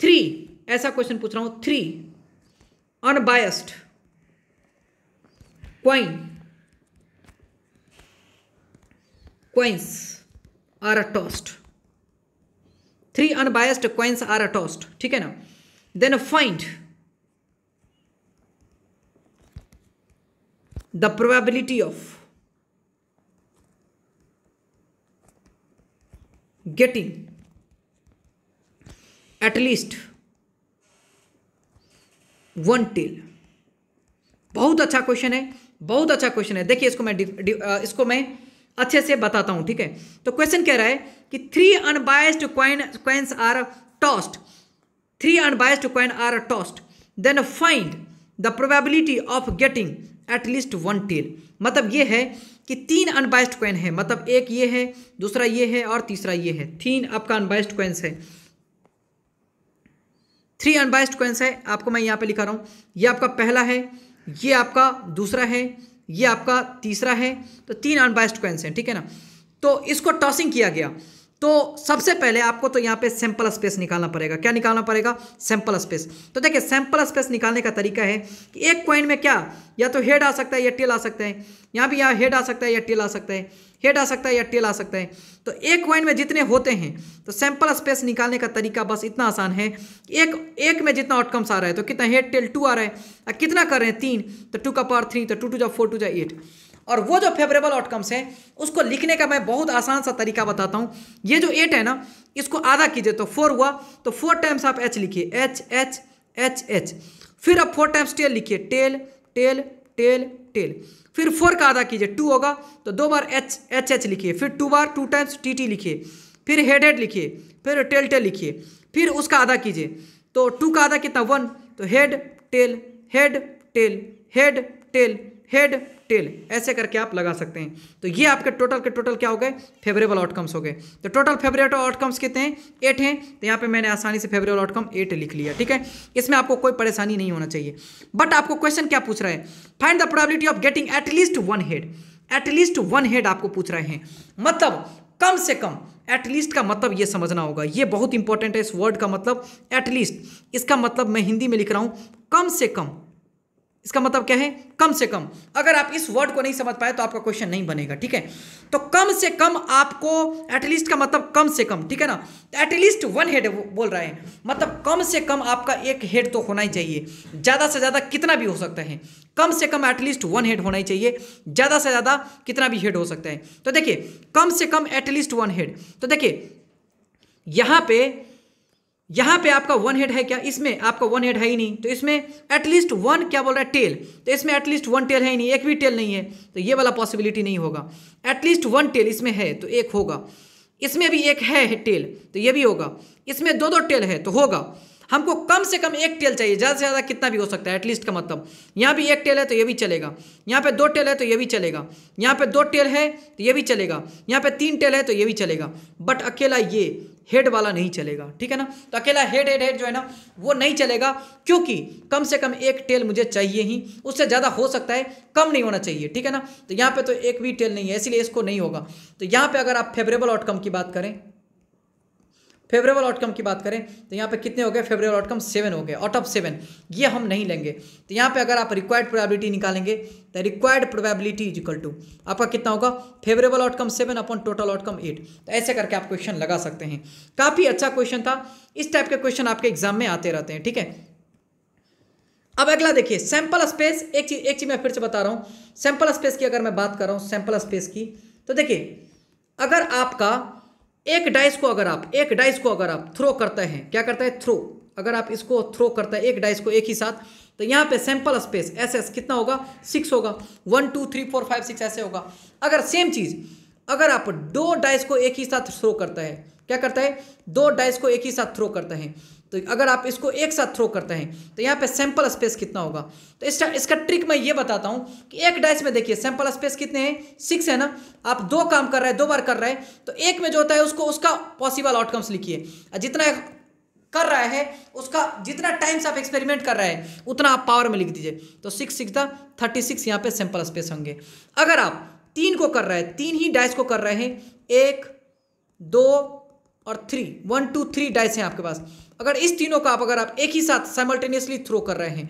थ्री ऐसा क्वेश्चन पूछ रहा हूं three unbiased coin coins are a tossed three unbiased coins are a tossed ठीक है ना then find the probability of getting at least one tail बहुत अच्छा क्वेश्चन है बहुत अच्छा क्वेश्चन है देखिए इसको मैं इसको मैं अच्छे से बताता हूं ठीक है तो क्वेश्चन कह रहा है कि three unbiased coin coins are tossed three unbiased coin are tossed then find the probability of getting at least one tail मतलब ये है कि तीन अनबायस्ड क्वाइन है मतलब एक ये है दूसरा ये है और तीसरा ये है तीन आपका अनबायस्ड क्वेंस है थ्री अनबायस्ड क्वेंस है आपको मैं यहां पे लिखा रहा हूं ये आपका पहला है ये आपका दूसरा है ये आपका तीसरा है तो तीन अनबायस्ड क्वेंस हैं ठीक है ना तो इसको टॉसिंग किया गया तो सबसे पहले आपको तो यहाँ पे सैंपल स्पेस निकालना पड़ेगा क्या निकालना पड़ेगा सैंपल स्पेस तो देखिए सैंपल स्पेस निकालने का तरीका है कि एक क्वाइन में क्या या तो हेड आ सकता है या टेल आ सकता है यहाँ भी यहाँ हेड आ सकता है या टेल आ सकता है हेड आ सकता है या टेल आ सकता है तो एक क्वाइन में जितने होते हैं तो सैंपल स्पेस निकालने का तरीका बस इतना आसान है एक एक में जितना आउटकम्स आ रहा है तो कितना हेड टेल टू आ रहा है कितना कर रहे हैं तीन तो टू का पार थ्री तो टू टू जा फोर टू जा एट और वो जो फेवरेबल आउटकम्स हैं उसको लिखने का मैं बहुत आसान सा तरीका बताता हूँ ये जो एट है ना इसको आधा कीजिए तो फोर हुआ तो फोर टाइम्स आप एच लिखिए एच एच एच एच फिर आप फोर टाइम्स टेल लिखिए टेल टेल टेल टेल फिर फोर का आधा कीजिए टू होगा तो दो बार एच एच एच लिखिए फिर टू बार टू टाइम्स टी टी लिखिए फिर हेड हेड लिखिए फिर टेल टेल लिखिए फिर उसका आधा कीजिए तो टू का आधा कितना वन तो head tail head tail head tail head tail ऐसे करके आप लगा सकते हैं तो ये आपके टोटल के टोटल क्या हो गए फेवरेबल आउटकम्स हो गए तो टोटल फेवरेट आउटकम्स कितने हैं एट हैं तो यहाँ पे मैंने आसानी से फेवरेबल आउटकम एट लिख लिया ठीक है इसमें आपको कोई परेशानी नहीं होना चाहिए बट आपको क्वेश्चन क्या पूछ रहा है find the probability of getting at least one head at least one head आपको पूछ रहे हैं मतलब कम से कम एटलीस्ट का मतलब ये समझना होगा ये बहुत इंपॉर्टेंट है इस वर्ड का मतलब एटलीस्ट इसका मतलब मैं हिंदी में लिख रहा हूँ कम से कम इसका मतलब क्या है कम से कम अगर आप इस वर्ड को नहीं समझ पाए तो आपका क्वेश्चन नहीं बनेगा ठीक है तो कम से कम आपको एटलीस्ट का मतलब कम से कम ठीक है ना एटलीस्ट वन हेड बोल रहा है मतलब कम से कम आपका एक हेड तो होना ही चाहिए ज़्यादा से ज़्यादा कितना भी हो सकता है कम से कम एटलीस्ट वन हेड होना ही चाहिए ज़्यादा से ज़्यादा कितना भी हेड हो सकता है तो देखिए कम से कम एटलीस्ट वन हेड तो देखिए यहां पर यहां पे आपका वन हेड है क्या इसमें आपका वन हेड है ही नहीं तो इसमें एटलीस्ट वन क्या बोल रहा है टेल तो इसमें एटलीस्ट वन टेल है ही नहीं एक भी टेल नहीं है तो ये वाला पॉसिबिलिटी नहीं होगा एटलीस्ट वन टेल इसमें है तो एक होगा इसमें भी एक है टेल तो ये भी होगा इसमें दो दो टेल है तो होगा हमको कम से कम एक टेल चाहिए ज़्यादा से ज़्यादा कितना भी हो सकता है एटलीस्ट का मतलब यहां भी एक टेल है तो ये भी चलेगा यहां पे दो टेल है तो ये भी चलेगा यहाँ पे दो टेल है तो ये भी चलेगा यहाँ पे तीन टेल है तो ये भी चलेगा बट अकेला ये हेड वाला नहीं चलेगा ठीक है ना तो अकेला हेड हेड हेड जो है ना वो नहीं चलेगा क्योंकि कम से कम एक टेल मुझे चाहिए ही उससे ज़्यादा हो सकता है कम नहीं होना चाहिए ठीक है ना तो यहाँ पे तो एक भी टेल नहीं है इसीलिए इसको नहीं होगा तो यहाँ पे अगर आप फेवरेबल आउटकम की बात करें फेवरेबल आउटकम की बात करें तो यहाँ पे कितने हो गए फेवरेबल आउटकम सेवन हो गए आउट ऑफ सेवन ये हम नहीं लेंगे तो यहाँ पे अगर आप रिक्वायर्ड प्रोबेबिलिटी निकालेंगे तो required probability is equal to आपका कितना होगा favourable outcome seven upon total outcome eight तो ऐसे करके आप क्वेश्चन लगा सकते हैं काफ़ी अच्छा क्वेश्चन था इस टाइप के क्वेश्चन आपके एग्जाम में आते रहते हैं ठीक है अब अगला देखिए सैंपल स्पेस एक चीज एक चीज़ मैं फिर से बता रहा हूँ सैंपल स्पेस की अगर मैं बात कर रहा हूँ सैंपल स्पेस की तो देखिए अगर आपका एक डाइस को अगर आप एक डाइस को अगर आप थ्रो करते हैं क्या करता है थ्रो अगर आप इसको थ्रो करते हैं एक डाइस को एक ही साथ तो यहाँ पे सैंपल स्पेस एस एस कितना होगा सिक्स होगा one two three four five six ऐसे होगा अगर सेम चीज़ अगर आप दो डाइस को एक ही साथ थ्रो करता है क्या करता है दो डाइस को एक ही साथ थ्रो करता है तो अगर आप इसको एक साथ थ्रो करते हैं तो यहाँ पे सैंपल स्पेस कितना होगा तो इसका इसका ट्रिक मैं ये बताता हूँ कि एक डाइस में देखिए सैंपल स्पेस कितने हैं सिक्स है ना आप दो काम कर रहे हैं दो बार कर रहे हैं तो एक में जो होता है उसको उसका पॉसिबल आउटकम्स लिखिए जितना कर रहा है उसका जितना टाइम्स आप एक्सपेरिमेंट कर रहे हैं उतना आप पावर में लिख दीजिए तो सिक्स सिक्स था थर्टी सिक्स यहाँ पर सैंपल स्पेस होंगे अगर आप तीन को कर रहे हैं तीन ही डाइस को कर रहे हैं एक दो और three one two three dice हैं आपके पास अगर इस तीनों का आप अगर आप एक ही साथ साइमल्टेनियसली थ्रो कर रहे हैं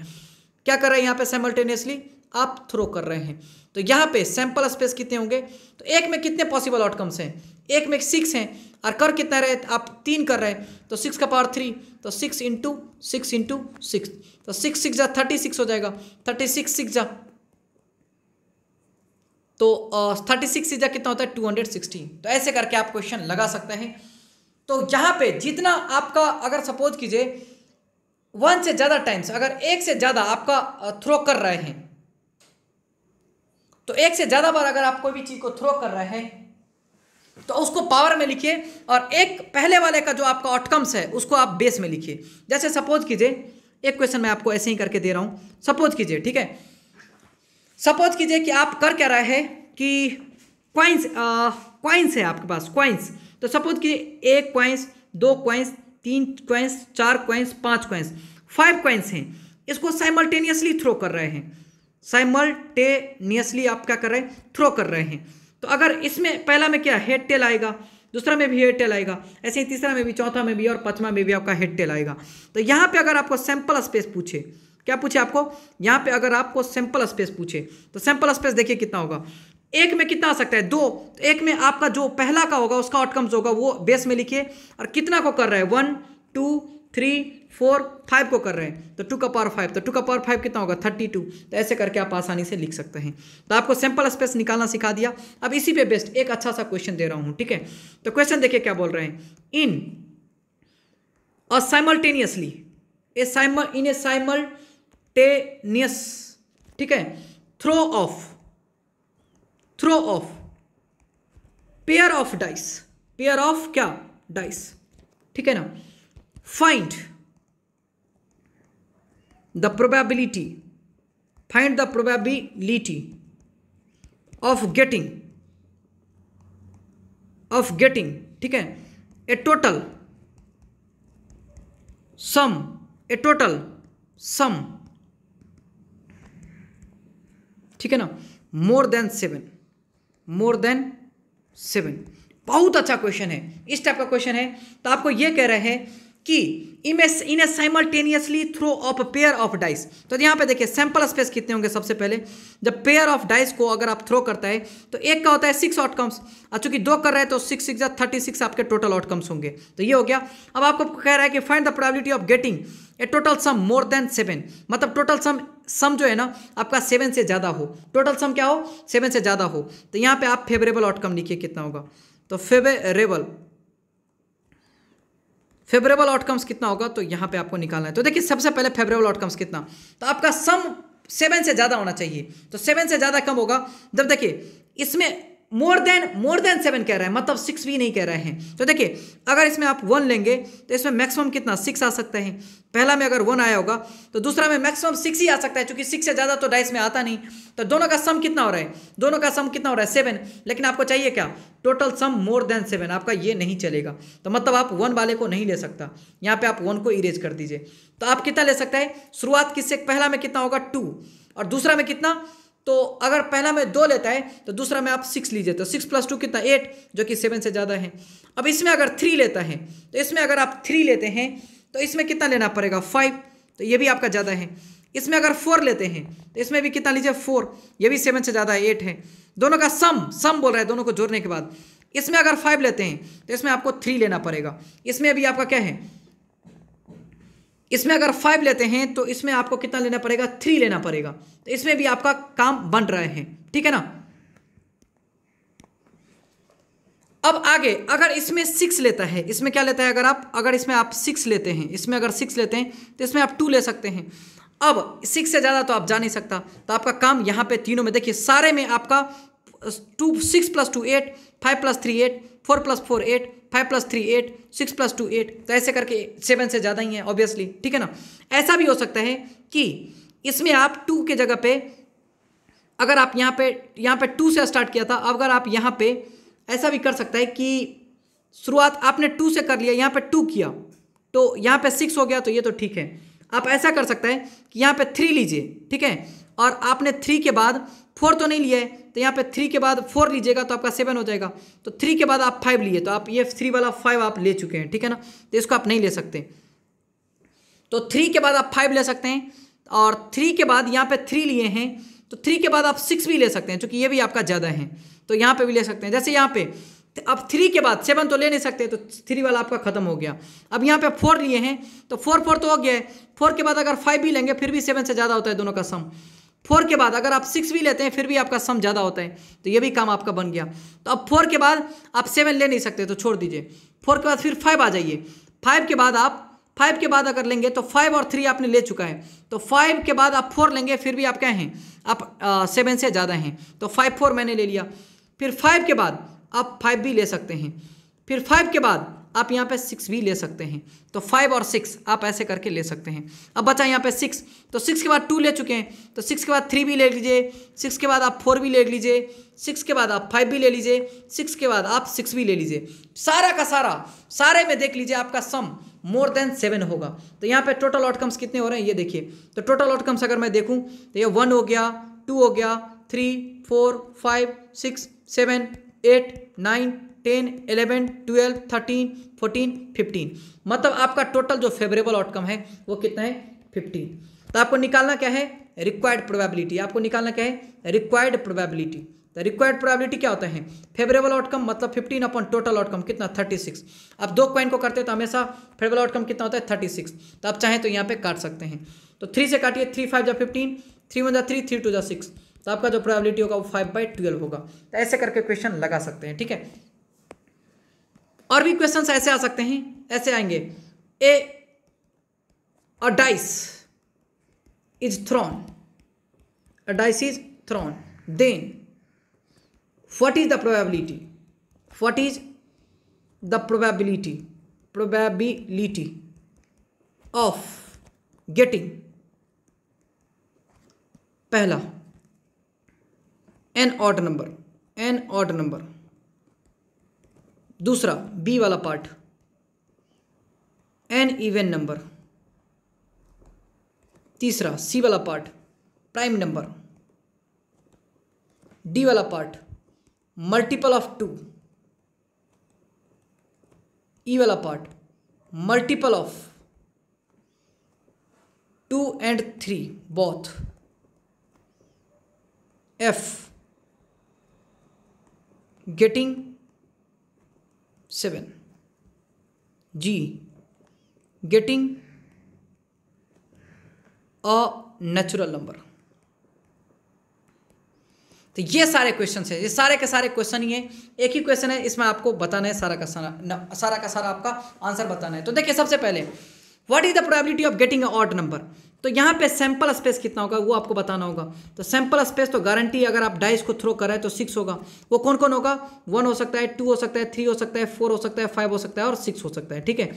क्या कर रहे हैं यहाँ पे साइमल्टेनियसली आप थ्रो कर रहे हैं तो यहाँ पे सैंपल स्पेस कितने होंगे तो एक में कितने पॉसिबल आउटकम्स हैं एक में सिक्स हैं और कर कितना रहे आप तीन कर रहे हैं तो सिक्स का पावर थ्री तो six into six into six तो सिक्स सिक्स जा थर्टी सिक्स हो जाएगा थर्टी सिक्स सिक्स जा तो थर्टी सिक्स जा कितना होता है टू हंड्रेड सिक्सटी तो ऐसे करके आप क्वेश्चन लगा सकते हैं तो यहाँ पे जितना आपका अगर सपोज कीजिए वन से ज़्यादा टाइम्स अगर एक से ज़्यादा आपका थ्रो कर रहे हैं तो एक से ज़्यादा बार अगर आप कोई भी चीज़ को थ्रो कर रहे हैं तो उसको पावर में लिखिए और एक पहले वाले का जो आपका आउटकम्स है उसको आप बेस में लिखिए जैसे सपोज कीजिए एक क्वेश्चन मैं आपको ऐसे ही करके दे रहा हूँ सपोज कीजिए ठीक है सपोज कीजिए कि आप कर क्या रहे हैं कि क्वाइंस क्वाइंस है आपके पास क्वाइंस तो सपोज कि एक क्वाइंस दो क्वाइंस तीन क्वाइंस चार क्वाइंस पाँच क्वाइंस फाइव क्वाइंस हैं इसको साइमल्टेनियसली थ्रो कर रहे हैं साइमल्टेनियसली आप क्या कर रहे हैं थ्रो कर रहे हैं तो अगर इसमें पहला में क्या हेड टेल आएगा दूसरा में भी हेड टेल आएगा ऐसे ही तीसरा में भी चौथा में भी और पांचवा में भी आपका हेड टेल आएगा तो यहाँ पे अगर आपको सैंपल स्पेस पूछे क्या पूछे आपको यहाँ पे अगर आपको सैंपल स्पेस पूछे तो सैंपल स्पेस देखिए कितना होगा एक में कितना आ सकता है दो तो एक में आपका जो पहला का होगा उसका आउटकम्स होगा वो बेस में लिखिए और कितना को कर रहा है one two three four five को कर रहे हैं तो टू का पावर फाइव तो टू का पावर फाइव कितना होगा थर्टी टू तो ऐसे करके आप आसानी से लिख सकते हैं तो आपको सैंपल स्पेस निकालना सिखा दिया अब इसी पे बेस्ट एक अच्छा सा क्वेश्चन दे रहा हूं ठीक है तो क्वेश्चन देखिए क्या बोल रहे हैं इन असाइमल्टेनियसली साइमल्टेनियसली ए साइमल इन ए साइमल्टेनियस ठीक है throw of throw of pair of dice pair of क्या डाइस ठीक है ना find the probability find the probability of getting of getting ठीक है ए टोटल सम ए टोटल सम ठीक है ना more than seven more than seven बहुत अच्छा क्वेश्चन है इस टाइप का क्वेश्चन है तो आपको ये कह रहे हैं कि in a simultaneously throw of pair of dice तो यहाँ पे देखिए सैंपल स्पेस कितने होंगे सबसे पहले जब पेयर ऑफ डाइस को अगर आप थ्रो करता है तो एक का होता है सिक्स आउटकम्स और चूंकि दो कर रहे हैं तो सिक्स सिक्स थर्टी सिक्स आपके टोटल आउटकम्स होंगे तो ये हो गया अब आपको कह रहा है कि find the probability of getting a total sum more than seven मतलब टोटल सम सम जो है ना आपका सेवन से ज़्यादा हो टोटल सम क्या हो सेवन से ज़्यादा हो तो यहाँ पर आप फेवरेबल आउटकम लिखिए कितना होगा तो फेवरेबल फेवरेबल आउटकम्स कितना होगा तो यहाँ पे आपको निकालना है तो देखिए सबसे पहले फेवरेबल आउटकम्स कितना तो आपका सम सेवन से ज़्यादा होना चाहिए तो सेवन से ज़्यादा कम होगा जब देखिए इसमें more than more than seven कह रहे हैं मतलब सिक्स भी नहीं कह रहे हैं तो देखिए अगर इसमें आप वन लेंगे तो इसमें मैक्सिमम कितना सिक्स आ सकते हैं पहला में अगर वन आया होगा तो दूसरा में मैक्सिमम सिक्स ही आ सकता है क्योंकि सिक्स से ज़्यादा तो डाइस में आता नहीं तो दोनों का सम कितना हो रहा है दोनों का सम कितना हो रहा है सेवन लेकिन आपको चाहिए क्या total sum more than seven आपका ये नहीं चलेगा तो मतलब आप वन वाले को नहीं ले सकता यहाँ पे आप वन को इरेज कर दीजिए तो आप कितना ले सकते हैं शुरुआत किससे पहला में कितना होगा टू और दूसरा में कितना तो अगर पहला में दो लेता है तो दूसरा में आप सिक्स लीजिए तो सिक्स प्लस टू कितना एट जो कि सेवन से ज़्यादा है अब इसमें अगर थ्री लेता है तो इसमें अगर आप थ्री लेते हैं तो इसमें कितना लेना पड़ेगा फाइव तो ये भी आपका ज़्यादा है इसमें अगर फोर लेते हैं तो इसमें भी कितना लीजिए फोर ये भी सेवन से ज़्यादा है एट है दोनों का सम सम बोल रहा है दोनों को जोड़ने के बाद इसमें अगर फाइव लेते हैं तो इसमें आपको थ्री लेना पड़ेगा इसमें भी आपका क्या है इसमें अगर फाइव लेते हैं तो इसमें आपको कितना लेना पड़ेगा थ्री लेना पड़ेगा तो इसमें भी आपका काम बन रहे हैं ठीक है ना अब आगे अगर इसमें सिक्स लेता है इसमें क्या लेता है अगर आप अगर इसमें आप सिक्स लेते हैं इसमें अगर सिक्स लेते हैं तो इसमें आप टू ले सकते हैं अब सिक्स से ज़्यादा तो आप जा नहीं सकता तो आपका काम यहाँ पे तीनों में देखिए सारे में आपका two six plus two eight five plus three eight four plus four eight five plus three eight six plus two eight तो ऐसे करके सेवन से ज़्यादा ही है ऑब्वियसली ठीक है ना ऐसा भी हो सकता है कि इसमें आप टू के जगह पे अगर आप यहाँ पे यहाँ पे टू से स्टार्ट किया था अगर आप यहाँ पे ऐसा भी कर सकता है कि शुरुआत आपने टू से कर लिया यहाँ पे टू किया तो यहाँ पे सिक्स हो गया तो ये तो ठीक है आप ऐसा कर सकते हैं कि यहाँ पे थ्री लीजिए ठीक है और आपने थ्री के बाद फोर तो नहीं लिया है तो यहाँ पे थ्री के बाद फोर लीजिएगा तो आपका सेवन हो जाएगा तो थ्री के बाद आप फाइव लिए तो आप ये थ्री वाला फाइव आप ले चुके हैं ठीक है ना तो इसको आप नहीं ले सकते तो थ्री के बाद आप फाइव ले सकते हैं और थ्री के बाद यहाँ पे थ्री लिए हैं तो थ्री के बाद आप सिक्स भी ले सकते हैं चूंकि ये भी आपका ज़्यादा है तो यहाँ पे भी ले सकते हैं जैसे यहाँ पे तो अब थ्री के बाद सेवन तो ले नहीं सकते तो थ्री वाला आपका खत्म हो गया अब यहाँ पे फोर लिए हैं तो फोर फोर तो हो गया है फोर के बाद अगर फाइव भी लेंगे फिर भी सेवन से ज़्यादा होता है दोनों का सम फोर के बाद अगर आप सिक्स भी लेते हैं फिर भी आपका सम ज़्यादा होता है तो ये भी काम आपका बन गया तो अब फोर के बाद आप सेवन ले नहीं सकते तो छोड़ दीजिए फोर के बाद फिर फाइव आ जाइए फाइव के बाद आप फाइव के बाद अगर लेंगे तो फाइव और थ्री आपने ले चुका है तो फाइव के बाद आप फोर लेंगे फिर भी आप क्या हैं आप सेवन से ज़्यादा हैं तो फाइव फोर मैंने ले लिया फिर फाइव के बाद आप फाइव भी ले सकते हैं फिर फाइव के बाद आप यहाँ पे सिक्स भी ले सकते हैं तो फाइव और सिक्स आप ऐसे करके ले सकते हैं अब बचा यहाँ पे सिक्स तो सिक्स के बाद टू ले चुके हैं तो सिक्स के बाद थ्री भी ले लीजिए सिक्स के बाद आप फोर भी ले लीजिए सिक्स के बाद आप फाइव भी ले लीजिए सिक्स के बाद आप सिक्स भी ले लीजिए सारा का सारा सारे में देख लीजिए आपका सम मोर देन सेवन होगा तो यहाँ पे टोटल आउटकम्स कितने हो रहे हैं ये देखिए तो टोटल आउटकम्स अगर मैं देखूँ तो ये वन हो गया टू हो गया three four five six seven eight nine ten eleven twelve thirteen fourteen fifteen मतलब आपका टोटल जो फेवरेबल आउटकम है वो कितना है फिफ्टीन तो आपको निकालना क्या है रिक्वायर्ड प्रोबेबिलिटी आपको निकालना क्या है रिक्वायर्ड प्रोबेबिलिटी तो रिक्वायर्ड प्रोबेबिलिटी क्या होता है फेवरेबल आउटकम मतलब 15 अपन टोटल आउटकम कितना 36 अब दो क्वाइन को करते हैं तो हमेशा फेवरेबल आउटकम कितना होता है 36 तो आप चाहें तो यहाँ पे काट सकते हैं तो थ्री से काटिए थ्री फाइव जा फिफ्टीन थ्री वन जा थ्री थ्री टू जा सिक्स तो आपका जो प्रोबेबिलिटी होगा वो फाइव बाई ट्वेल्व होगा तो ऐसे करके क्वेश्चन लगा सकते हैं ठीक है और भी क्वेश्चन ऐसे आ सकते हैं ऐसे आएंगे a a dice dice is thrown a dice dice is thrown then what is the probability what is the probability probability of getting पहला an odd number an odd number दूसरा बी वाला पार्ट एन इवेन नंबर तीसरा C वाला part prime number D वाला part multiple of two E वाला part multiple of two and three both F getting seven G getting a natural number तो ये सारे question हैं ये सारे के सारे क्वेश्चन ही हैं एक ही क्वेश्चन है इसमें आपको बताना है सारा का सारा सारा का सारा आपका आंसर बताना है तो देखिए सबसे पहले what is the probability of getting a odd number तो यहाँ पे सैंपल स्पेस कितना होगा वो आपको बताना होगा तो सैंपल स्पेस तो गारंटी अगर आप डाइस को थ्रो कराए तो सिक्स होगा वो कौन कौन होगा वन हो सकता है टू हो सकता है थ्री हो सकता है फोर हो सकता है फाइव हो सकता है और सिक्स हो सकता है ठीक है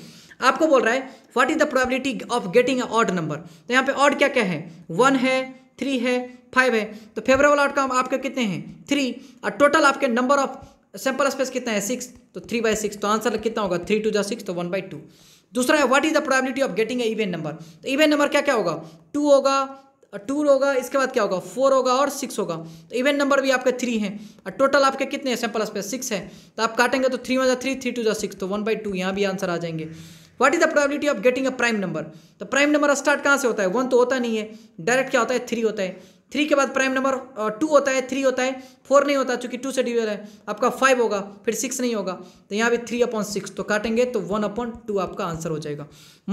आपको बोल रहा है what is the probability of getting odd number तो यहाँ पे ऑड क्या क्या है वन है थ्री है फाइव है तो फेवरेबल आउटकम आपके कितने हैं थ्री और टोटल आपके नंबर ऑफ सैंपल स्पेस कितना है सिक्स तो थ्री बाई सिक्स तो आंसर कितना होगा थ्री टू जा सिक्स तो वन बाई टू दूसरा है what is the probability of getting a even number तो इवेंट नंबर क्या क्या होगा टू होगा टू होगा इसके बाद क्या होगा फोर होगा और सिक्स होगा तो इवेंट नंबर भी आपके थ्री हैं और टोटल आपके कितने हैं सैंपल स्पेस सिक्स है तो आप काटेंगे तो three one three three two जो सिक्स तो वन बाई टू यहाँ भी आंसर आ जाएंगे what is the probability of getting a prime number तो प्राइम नंबर स्टार्ट कहाँ से होता है वन तो होता नहीं है डायरेक्ट क्या होता है थ्री होता है थ्री के बाद प्राइम नंबर टू होता है थ्री होता है फोर नहीं होता चूंकि टू से डिवाइड है आपका फाइव होगा फिर सिक्स नहीं होगा तो यहाँ पे थ्री अपॉन सिक्स तो काटेंगे तो वन अपॉन टू आपका आंसर हो जाएगा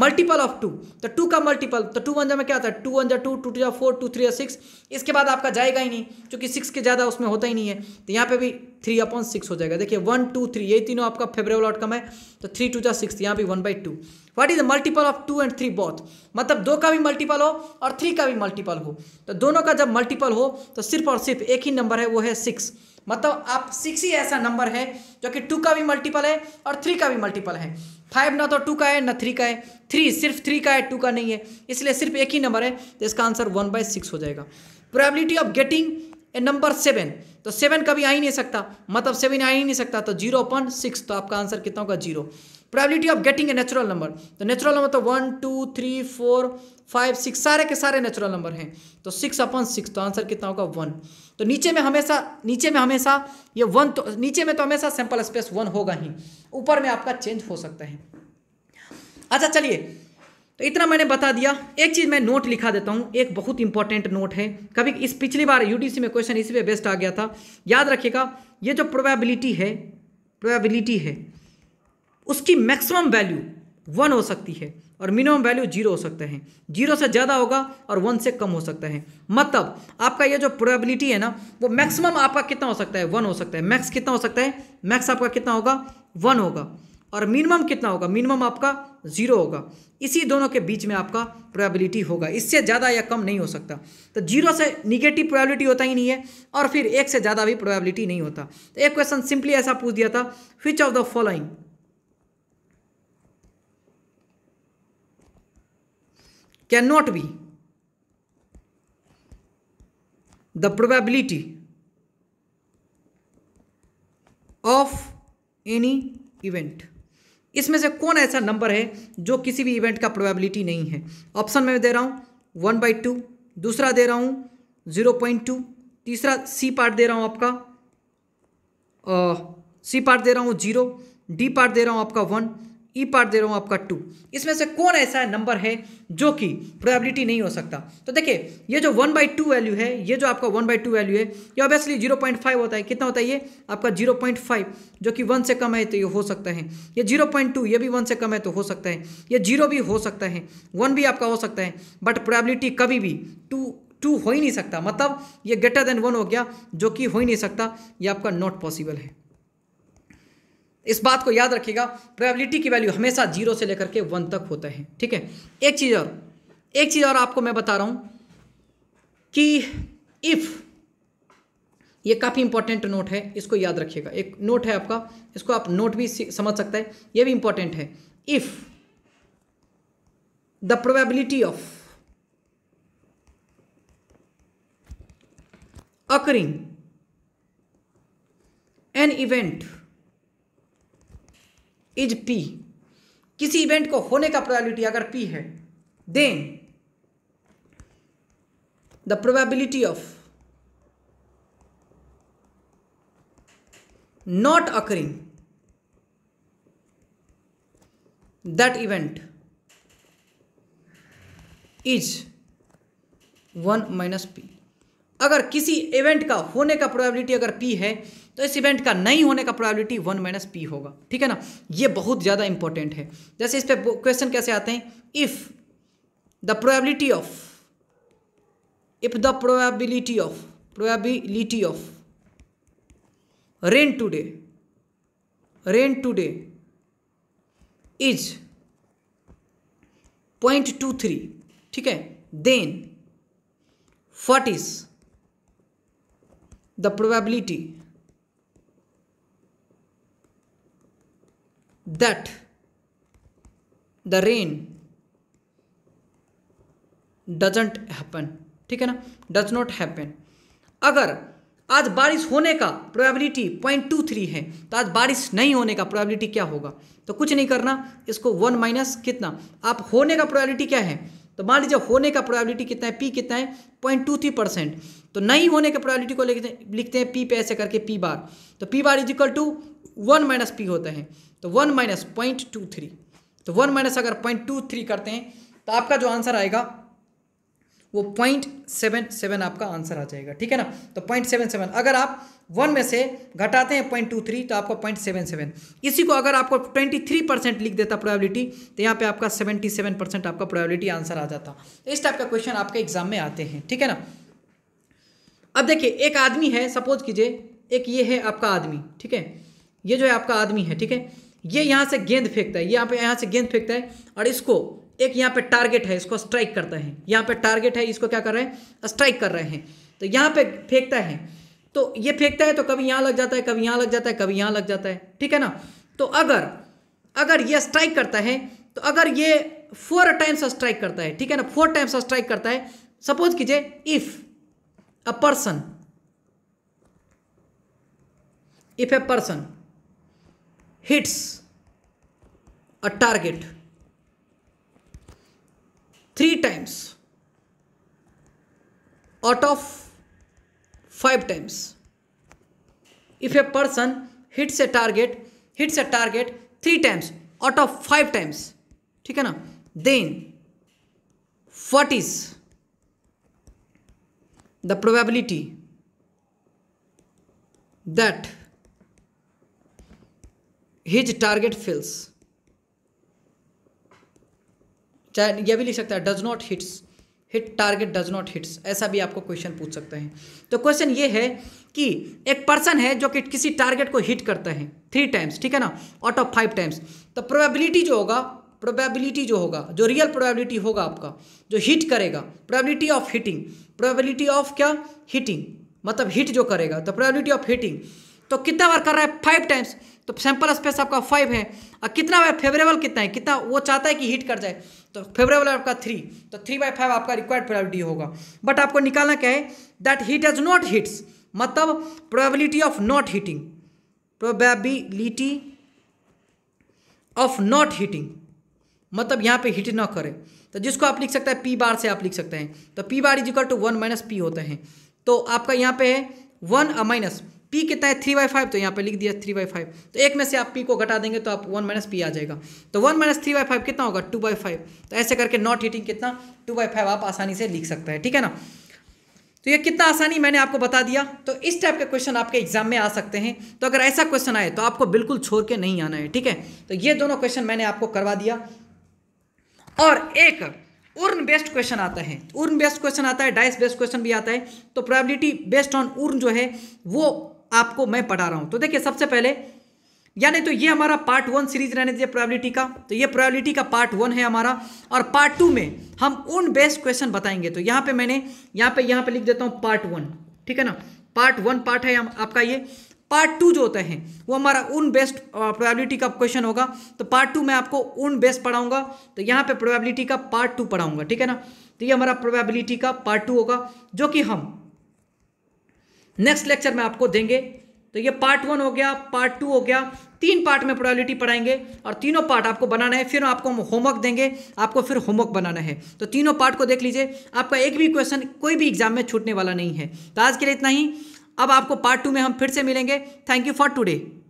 मल्टीपल ऑफ टू तो टू का मल्टीपल तो टू वन जा में क्या आता है टू वन जा टू टू टू जा फोर टू थ्री या सिक्स इसके बाद आपका जाएगा ही नहीं चूंकि सिक्स के ज़्यादा उसमें होता ही नहीं है तो यहाँ पे भी थ्री अपॉन सिक्स हो जाएगा देखिए वन टू थ्री ये तीनों आपका फेवरेबल आउटकम है तो थ्री टू जा सिक्स यहाँ भी one by two what is the multiple of two and three both मतलब दो का भी मल्टीपल हो और थ्री का भी मल्टीपल हो तो दोनों का जब मल्टीपल हो तो सिर्फ और सिर्फ एक ही नंबर है वो है सिक्स मतलब आप सिक्स ही ऐसा नंबर है जो कि टू का भी मल्टीपल है और थ्री का भी मल्टीपल है फाइव ना तो टू का है ना थ्री का है थ्री सिर्फ थ्री का है टू का नहीं है इसलिए सिर्फ एक ही नंबर है तो इसका आंसर वन बाई सिक्स हो जाएगा probability of getting a number seven तो सेवन कभी आ ही नहीं सकता मतलब सेवन आ ही नहीं सकता तो जीरो अपन सिक्स तो आपका आंसर कितना होगा zero probability of getting a natural number तो नेचुरल नंबर तो one two three four five six सारे के सारे नेचुरल नंबर हैं तो सिक्स अपन सिक्स तो आंसर कितना होगा वन तो नीचे में हमेशा नीचे में हमेशा ये वन तो नीचे में तो हमेशा सैंपल स्पेस वन होगा ही ऊपर में आपका चेंज हो सकता है अच्छा चलिए तो इतना मैंने बता दिया एक चीज़ मैं नोट लिखा देता हूँ एक बहुत इंपॉर्टेंट नोट है कभी इस पिछली बार यूडीसी में क्वेश्चन इसी पे बेस्ट आ गया था याद रखिएगा ये जो प्रोबेबिलिटी है प्रोबेबिलिटी है उसकी मैक्सिमम वैल्यू वन हो सकती है और मिनिमम वैल्यू जीरो हो सकता है जीरो से ज़्यादा होगा और वन से कम हो सकता है मतलब आपका ये जो प्रोबेबिलिटी है ना वो मैक्सिमम आपका कितना हो सकता है वन हो सकता है मैक्स कितना हो सकता है मैक्स आपका कितना होगा वन होगा और मिनिमम कितना होगा मिनिमम आपका जीरो होगा इसी दोनों के बीच में आपका प्रोबेबिलिटी होगा इससे ज़्यादा या कम नहीं हो सकता तो जीरो से निगेटिव प्रोबेबिलिटी होता ही नहीं है और फिर एक से ज़्यादा भी प्रोबेबिलिटी नहीं होता तो एक क्वेश्चन सिंपली ऐसा पूछ दिया था which of the following can not be the probability of any event इसमें से कौन ऐसा नंबर है जो किसी भी इवेंट का प्रोबेबिलिटी नहीं है ऑप्शन में दे रहा हूं वन बाई टू दूसरा दे रहा हूं जीरो पॉइंट टू तीसरा सी पार्ट दे रहा हूं आपका सी पार्ट दे रहा हूं जीरो डी पार्ट दे रहा हूं आपका वन ई e पार्ट दे रहा हूं आपका टू इसमें से कौन ऐसा नंबर है जो कि प्रोबेबिलिटी नहीं हो सकता तो देखिए ये जो वन बाई टू वैल्यू है ये जो आपका वन बाई टू वैल्यू है ये ऑब्वियसली जीरो पॉइंट फाइव होता है कितना होता है ये आपका जीरो पॉइंट फाइव जो कि वन से कम है तो ये हो सकता है ये जीरो पॉइंट टू ये भी वन से कम है तो हो सकता है ये जीरो भी हो सकता है वन भी आपका हो सकता है बट प्रोबेबिलिटी कभी भी टू टू हो ही नहीं सकता मतलब ये ग्रेटर देन वन हो गया जो कि हो ही नहीं सकता ये आपका नॉट पॉसिबल है इस बात को याद रखिएगा प्रोबेबिलिटी की वैल्यू हमेशा जीरो से लेकर के वन तक होता है ठीक है एक चीज़ और एक चीज़ और आपको मैं बता रहा हूं कि इफ़ ये काफ़ी इंपॉर्टेंट नोट है इसको याद रखिएगा एक नोट है आपका इसको आप नोट भी समझ सकते हैं ये भी इंपॉर्टेंट है if the probability of occurring an event is P किसी इवेंट को होने का प्रोबेबिलिटी अगर पी है then the probability of not occurring that event is one minus P अगर किसी इवेंट का होने का प्रोबेबिलिटी अगर पी है तो इस इवेंट का नहीं होने का प्रोबेबिलिटी वन माइनस पी होगा ठीक है ना ये बहुत ज़्यादा इंपॉर्टेंट है जैसे इस पे क्वेश्चन कैसे आते हैं if the probability of if the probability of probability of rain today rain today is point two three ठीक है then what is the probability that the rain doesn't happen ठीक है ना does not happen अगर आज बारिश होने का प्रोबेबिलिटी पॉइंट टू थ्री है तो आज बारिश नहीं होने का प्रोबेबिलिटी क्या होगा तो कुछ नहीं करना इसको वन माइनस कितना आप होने का प्रोबेबिलिटी क्या है तो मान लीजिए होने का प्रोबेबिलिटी कितना है पी कितना है पॉइंट टू थ्री परसेंट तो नहीं होने के प्रोबेबिलिटी को लिखते लिखते हैं पी पे ऐसे करके पी बार तो P bar is equal to one minus P होते हैं तो one minus point two three तो वन माइनस अगर पॉइंट टू थ्री करते हैं तो आपका जो आंसर आएगा वो पॉइंट सेवन सेवन आपका आंसर आ जाएगा ठीक है ना तो पॉइंट सेवन सेवन अगर आप वन में से घटाते हैं पॉइंट टू थ्री तो आपका पॉइंट सेवन सेवन इसी को अगर आपको ट्वेंटी थ्री परसेंट लिख देता प्रोबेबिलिटी तो यहाँ पे आपका सेवेंटी सेवन परसेंट आपका प्रोबेबिलिटी आंसर आ जाता इस टाइप का क्वेश्चन आपके एग्जाम में आते हैं ठीक है ना अब देखिए एक आदमी है सपोज कीजिए एक ये है आपका आदमी ठीक है ये जो है आपका आदमी है ठीक है ये यहाँ से गेंद फेंकता है ये यहाँ पे यहाँ से गेंद फेंकता है और इसको एक यहाँ पे टारगेट है इसको स्ट्राइक करता है यहाँ पे टारगेट है इसको क्या कर रहे हैं स्ट्राइक कर रहे हैं तो यहाँ पे फेंकता है तो ये फेंकता है तो कभी यहाँ लग जाता है कभी यहाँ लग जाता है कभी यहाँ लग जाता है ठीक है ना तो अगर अगर ये स्ट्राइक करता है तो अगर ये फोर टाइम्स स्ट्राइक करता है ठीक है ना फोर टाइम्स स्ट्राइक करता है सपोज कीजिए if a person if a person hits a target three times out of five times. If a person hits a target, hits a target three times out of five times, Then what is the probability that his target fails? चाहे यह भी लिख सकता है does not hits hit target does not hits ऐसा भी आपको question पूछ सकते हैं तो क्वेश्चन ये है कि एक पर्सन है जो कि किसी टारगेट को हिट करता है थ्री टाइम्स ठीक है ना आउट ऑफ फाइव टाइम्स तो प्रोबेबिलिटी जो होगा प्रोबेबिलिटी जो होगा जो रियल प्रोबेबिलिटी होगा आपका जो हिट करेगा probability of hitting probability of क्या हिटिंग मतलब हिट जो करेगा तो प्रोबेबिलिटी ऑफ हिटिंग तो कितना बार कर रहा है फाइव टाइम्स तो सैंपल स्पेस आपका फाइव है और कितना बार फेवरेबल कितना है कितना वो चाहता है कि हिट कर जाए तो फेवरेबल आपका थ्री तो थ्री बाई फाइव आपका रिक्वायर्ड प्रोबेबिलिटी होगा बट आपको निकालना क्या है that hit as not hits मतलब probability of not hitting probability of not hitting मतलब यहाँ पे हिट ना करे तो जिसको आप लिख सकते हैं पी बार से आप लिख सकते हैं तो P bar equal to one minus P होते हैं तो आपका यहाँ पे है वन माइनस पी कितना है थ्री बाई फाइव तो यहाँ पे लिख दिया थ्री बाई फाइव तो एक में से आप पी को घटा देंगे तो आप वन माइनस पी आ जाएगा तो one minus three by five कितना होगा टू बाई फाइव तो ऐसे करके नॉट हीटिंग कितना टू बाई फाइव आप आसानी से लिख सकते हैं ठीक है ना तो ये कितना आसानी मैंने आपको बता दिया तो इस टाइप के क्वेश्चन आपके एग्जाम में आ सकते हैं तो अगर ऐसा क्वेश्चन आए तो आपको बिल्कुल छोड़ के नहीं आना है ठीक है तो ये दोनों क्वेश्चन मैंने आपको करवा दिया और एक उर्न बेस्ड क्वेश्चन आता है उर्न बेस्ड क्वेश्चन आता है डाइस बेस्ड क्वेश्चन भी आता है तो प्रोबेबिलिटी बेस्ड ऑन उर्न जो है वो आपको मैं पढ़ा रहा हूं तो देखिए सबसे पहले यानी तो ये हमारा पार्ट वन सीरीज रहने दीजिए प्रायोरिटी का तो ये प्रायोरिटी का पार्ट वन है हमारा और पार्ट टू में हम उन बेस्ट क्वेश्चन बताएंगे तो यहाँ पे मैंने यहाँ पे यहाँ पे लिख देता हूँ पार्ट वन ठीक है ना पार्ट वन पार्ट है हम आपका ये पार्ट टू जो होता है वो हमारा उन बेस्ट प्रोबेबिलिटी का क्वेश्चन होगा तो पार्ट टू में आपको उन बेस्ट पढ़ाऊंगा तो यहाँ पे प्रोबेबिलिटी का पार्ट टू पढ़ाऊंगा ठीक है ना तो ये हमारा प्रोबेबिलिटी का पार्ट टू होगा जो कि हम नेक्स्ट लेक्चर में आपको देंगे तो ये पार्ट वन हो गया पार्ट टू हो गया तीन पार्ट में प्रोबेबिलिटी पढ़ाएंगे और तीनों पार्ट आपको बनाना है फिर आपको हम होमवर्क देंगे आपको फिर होमवर्क बनाना है तो तीनों पार्ट को देख लीजिए आपका एक भी क्वेश्चन कोई भी एग्जाम में छूटने वाला नहीं है तो आज के लिए इतना ही अब आपको पार्ट टू में हम फिर से मिलेंगे थैंक यू फॉर टुडे